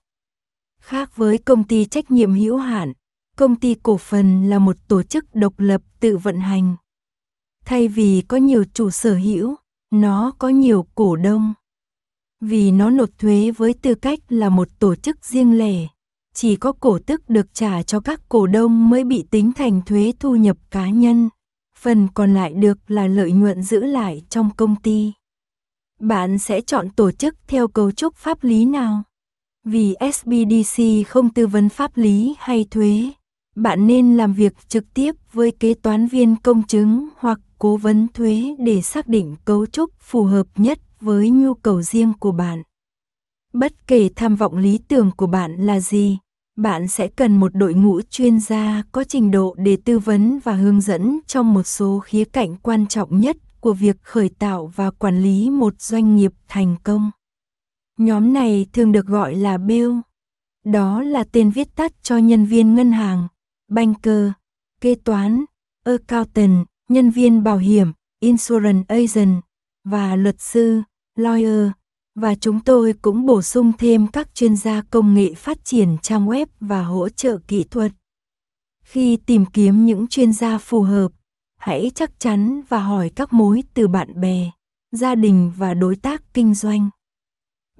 Khác với công ty trách nhiệm hữu hạn, công ty cổ phần là một tổ chức độc lập tự vận hành. Thay vì có nhiều chủ sở hữu, nó có nhiều cổ đông. Vì nó nộp thuế với tư cách là một tổ chức riêng lẻ, chỉ có cổ tức được trả cho các cổ đông mới bị tính thành thuế thu nhập cá nhân, phần còn lại được là lợi nhuận giữ lại trong công ty. Bạn sẽ chọn tổ chức theo cấu trúc pháp lý nào? Vì SBDC không tư vấn pháp lý hay thuế. Bạn nên làm việc trực tiếp với kế toán viên công chứng hoặc cố vấn thuế để xác định cấu trúc phù hợp nhất với nhu cầu riêng của bạn. Bất kể tham vọng lý tưởng của bạn là gì, bạn sẽ cần một đội ngũ chuyên gia có trình độ để tư vấn và hướng dẫn trong một số khía cạnh quan trọng nhất của việc khởi tạo và quản lý một doanh nghiệp thành công. Nhóm này thường được gọi là bill Đó là tên viết tắt cho nhân viên ngân hàng, banker, kế toán, accountant, nhân viên bảo hiểm, insurance agent và luật sư, lawyer và chúng tôi cũng bổ sung thêm các chuyên gia công nghệ phát triển trang web và hỗ trợ kỹ thuật. Khi tìm kiếm những chuyên gia phù hợp, hãy chắc chắn và hỏi các mối từ bạn bè, gia đình và đối tác kinh doanh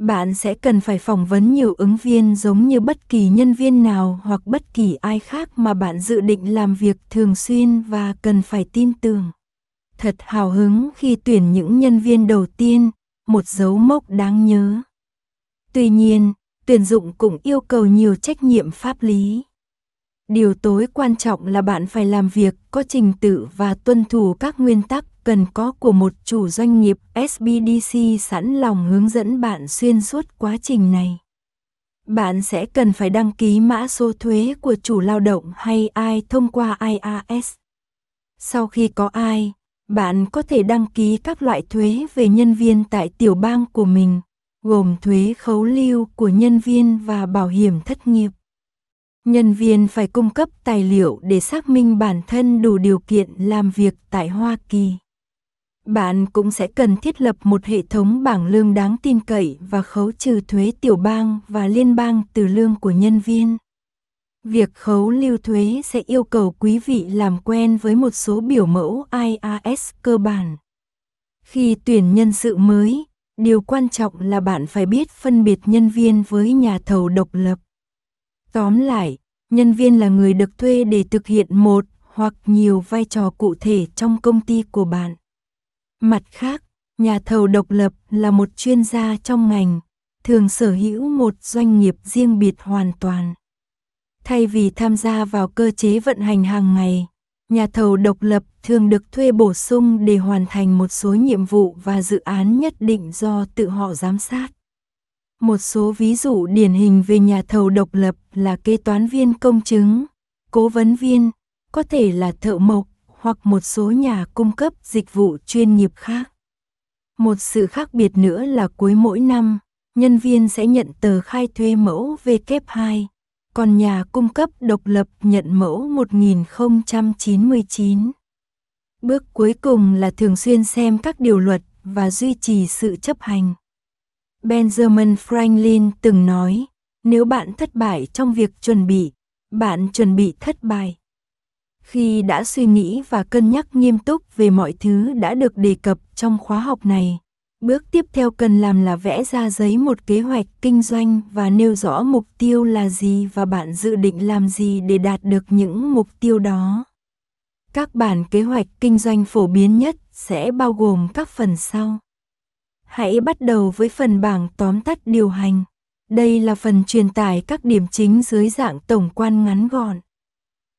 bạn sẽ cần phải phỏng vấn nhiều ứng viên giống như bất kỳ nhân viên nào hoặc bất kỳ ai khác mà bạn dự định làm việc thường xuyên và cần phải tin tưởng. Thật hào hứng khi tuyển những nhân viên đầu tiên, một dấu mốc đáng nhớ. Tuy nhiên, tuyển dụng cũng yêu cầu nhiều trách nhiệm pháp lý. Điều tối quan trọng là bạn phải làm việc có trình tự và tuân thủ các nguyên tắc cần có của một chủ doanh nghiệp SBDC sẵn lòng hướng dẫn bạn xuyên suốt quá trình này. Bạn sẽ cần phải đăng ký mã số thuế của chủ lao động hay ai thông qua IRS. Sau khi có ai, bạn có thể đăng ký các loại thuế về nhân viên tại tiểu bang của mình, gồm thuế khấu lưu của nhân viên và bảo hiểm thất nghiệp. Nhân viên phải cung cấp tài liệu để xác minh bản thân đủ điều kiện làm việc tại Hoa Kỳ. Bạn cũng sẽ cần thiết lập một hệ thống bảng lương đáng tin cậy và khấu trừ thuế tiểu bang và liên bang từ lương của nhân viên. Việc khấu lưu thuế sẽ yêu cầu quý vị làm quen với một số biểu mẫu IAS cơ bản. Khi tuyển nhân sự mới, điều quan trọng là bạn phải biết phân biệt nhân viên với nhà thầu độc lập. Tóm lại, nhân viên là người được thuê để thực hiện một hoặc nhiều vai trò cụ thể trong công ty của bạn. Mặt khác, nhà thầu độc lập là một chuyên gia trong ngành, thường sở hữu một doanh nghiệp riêng biệt hoàn toàn. Thay vì tham gia vào cơ chế vận hành hàng ngày, nhà thầu độc lập thường được thuê bổ sung để hoàn thành một số nhiệm vụ và dự án nhất định do tự họ giám sát. Một số ví dụ điển hình về nhà thầu độc lập là kế toán viên công chứng, cố vấn viên, có thể là thợ mộc, hoặc một số nhà cung cấp dịch vụ chuyên nghiệp khác. Một sự khác biệt nữa là cuối mỗi năm, nhân viên sẽ nhận tờ khai thuê mẫu W2, còn nhà cung cấp độc lập nhận mẫu 1099. Bước cuối cùng là thường xuyên xem các điều luật và duy trì sự chấp hành. Benjamin Franklin từng nói, nếu bạn thất bại trong việc chuẩn bị, bạn chuẩn bị thất bại khi đã suy nghĩ và cân nhắc nghiêm túc về mọi thứ đã được đề cập trong khóa học này. Bước tiếp theo cần làm là vẽ ra giấy một kế hoạch kinh doanh và nêu rõ mục tiêu là gì và bạn dự định làm gì để đạt được những mục tiêu đó. Các bản kế hoạch kinh doanh phổ biến nhất sẽ bao gồm các phần sau. Hãy bắt đầu với phần bảng tóm tắt điều hành. Đây là phần truyền tải các điểm chính dưới dạng tổng quan ngắn gọn.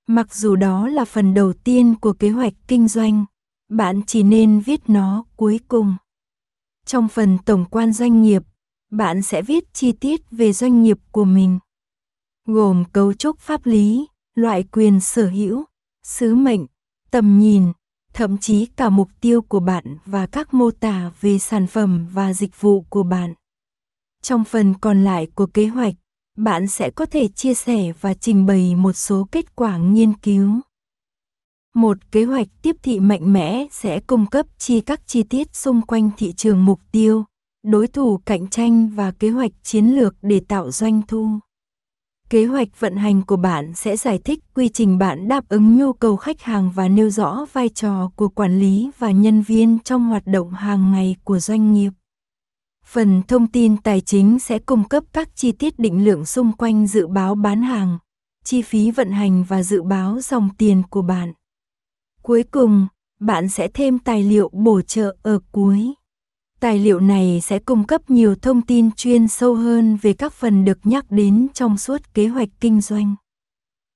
Mặc dù đó là phần đầu tiên của kế hoạch kinh doanh, bạn chỉ nên viết nó cuối cùng. Trong phần tổng quan doanh nghiệp, bạn sẽ viết chi tiết về doanh nghiệp của mình, gồm cấu trúc pháp lý, loại quyền sở hữu, sứ mệnh, tầm nhìn, thậm chí cả mục tiêu của bạn và các mô tả về sản phẩm và dịch vụ của bạn. Trong phần còn lại của kế hoạch, bạn sẽ có thể chia sẻ và trình bày một số kết quả nghiên cứu. Một kế hoạch tiếp thị mạnh mẽ sẽ cung cấp chi các chi tiết xung quanh thị trường mục tiêu, đối thủ cạnh tranh và kế hoạch chiến lược để tạo doanh thu. Kế hoạch vận hành của bạn sẽ giải thích quy trình bạn đáp ứng nhu cầu khách hàng và nêu rõ vai trò của quản lý và nhân viên trong hoạt động hàng ngày của doanh nghiệp. Phần thông tin tài chính sẽ cung cấp các chi tiết định lượng xung quanh dự báo bán hàng, chi phí vận hành và dự báo dòng tiền của bạn. Cuối cùng, bạn sẽ thêm tài liệu bổ trợ ở cuối. Tài liệu này sẽ cung cấp nhiều thông tin chuyên sâu hơn về các phần được nhắc đến trong suốt kế hoạch kinh doanh.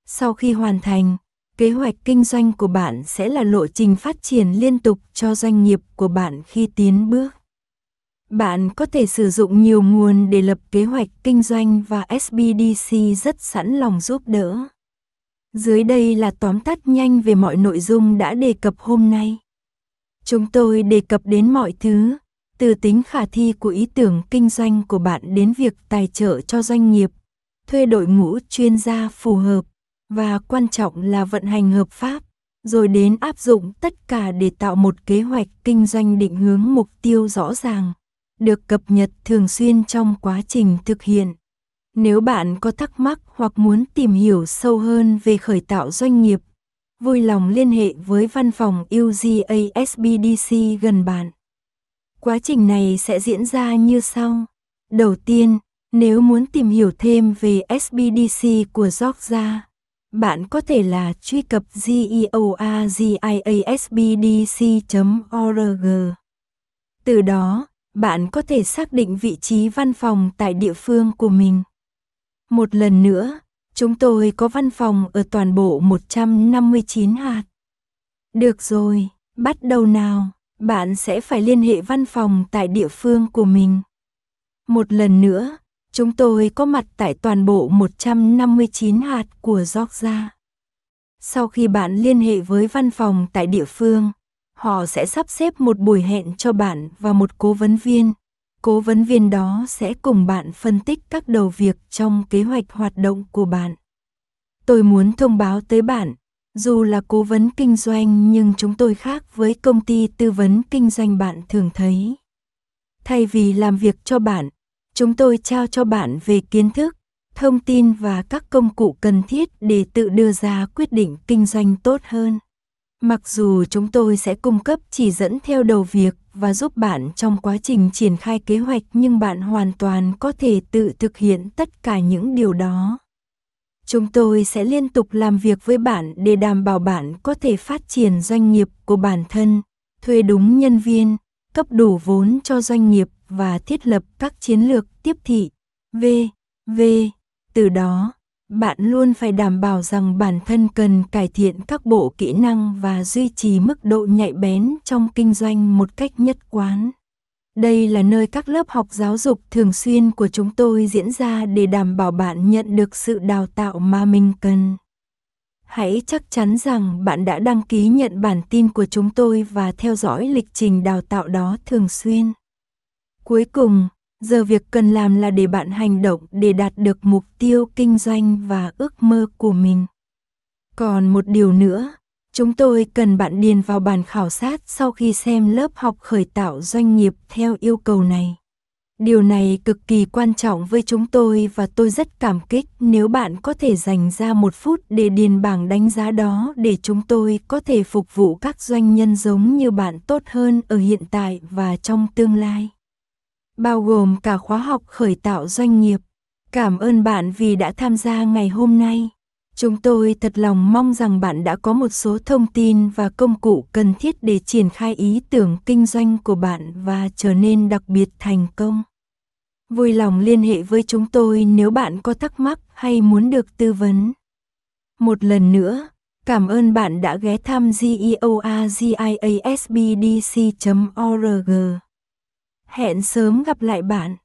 Sau khi hoàn thành, kế hoạch kinh doanh của bạn sẽ là lộ trình phát triển liên tục cho doanh nghiệp của bạn khi tiến bước bạn có thể sử dụng nhiều nguồn để lập kế hoạch kinh doanh và SBDC rất sẵn lòng giúp đỡ. Dưới đây là tóm tắt nhanh về mọi nội dung đã đề cập hôm nay. Chúng tôi đề cập đến mọi thứ, từ tính khả thi của ý tưởng kinh doanh của bạn đến việc tài trợ cho doanh nghiệp, thuê đội ngũ chuyên gia phù hợp và quan trọng là vận hành hợp pháp, rồi đến áp dụng tất cả để tạo một kế hoạch kinh doanh định hướng mục tiêu rõ ràng được cập nhật thường xuyên trong quá trình thực hiện. Nếu bạn có thắc mắc hoặc muốn tìm hiểu sâu hơn về khởi tạo doanh nghiệp, vui lòng liên hệ với văn phòng UGASBDC gần bạn. Quá trình này sẽ diễn ra như sau. Đầu tiên, nếu muốn tìm hiểu thêm về SBDC của Georgia, bạn có thể là truy cập geoagiasbdc org Từ đó, bạn có thể xác định vị trí văn phòng tại địa phương của mình. Một lần nữa, chúng tôi có văn phòng ở toàn bộ 159 hạt. Được rồi, bắt đầu nào, bạn sẽ phải liên hệ văn phòng tại địa phương của mình. Một lần nữa, chúng tôi có mặt tại toàn bộ 159 hạt của Georgia. Sau khi bạn liên hệ với văn phòng tại địa phương, họ sẽ sắp xếp một buổi hẹn cho bạn và một cố vấn viên. Cố vấn viên đó sẽ cùng bạn phân tích các đầu việc trong kế hoạch hoạt động của bạn. Tôi muốn thông báo tới bạn, dù là cố vấn kinh doanh nhưng chúng tôi khác với công ty tư vấn kinh doanh bạn thường thấy. Thay vì làm việc cho bạn, chúng tôi trao cho bạn về kiến thức, thông tin và các công cụ cần thiết để tự đưa ra quyết định kinh doanh tốt hơn Mặc dù chúng tôi sẽ cung cấp chỉ dẫn theo đầu việc và giúp bạn trong quá trình triển khai kế hoạch nhưng bạn hoàn toàn có thể tự thực hiện tất cả những điều đó. Chúng tôi sẽ liên tục làm việc với bạn để đảm bảo bạn có thể phát triển doanh nghiệp của bản thân, thuê đúng nhân viên, cấp đủ vốn cho doanh nghiệp và thiết lập các chiến lược tiếp thị. V. V. Từ đó bạn luôn phải đảm bảo rằng bản thân cần cải thiện các bộ kỹ năng và duy trì mức độ nhạy bén trong kinh doanh một cách nhất quán. Đây là nơi các lớp học giáo dục thường xuyên của chúng tôi diễn ra để đảm bảo bạn nhận được sự đào tạo mà mình cần. Hãy chắc chắn rằng bạn đã đăng ký nhận bản tin của chúng tôi và theo dõi lịch trình đào tạo đó thường xuyên. Cuối cùng, Giờ việc cần làm là để bạn hành động để đạt được mục tiêu kinh doanh và ước mơ của mình. Còn một điều nữa, chúng tôi cần bạn điền vào bản khảo sát sau khi xem lớp học khởi tạo doanh nghiệp theo yêu cầu này. Điều này cực kỳ quan trọng với chúng tôi và tôi rất cảm kích nếu bạn có thể dành ra một phút để điền bảng đánh giá đó để chúng tôi có thể phục vụ các doanh nhân giống như bạn tốt hơn ở hiện tại và trong tương lai bao gồm cả khóa học khởi tạo doanh nghiệp. Cảm ơn bạn vì đã tham gia ngày hôm nay. Chúng tôi thật lòng mong rằng bạn đã có một số thông tin và công cụ cần thiết để triển khai ý tưởng kinh doanh của bạn và trở nên đặc biệt thành công. Vui lòng liên hệ với chúng tôi nếu bạn có thắc mắc hay muốn được tư vấn. Một lần nữa, cảm ơn bạn đã ghé thăm geoagiasbdc.org. Hẹn sớm gặp lại bạn.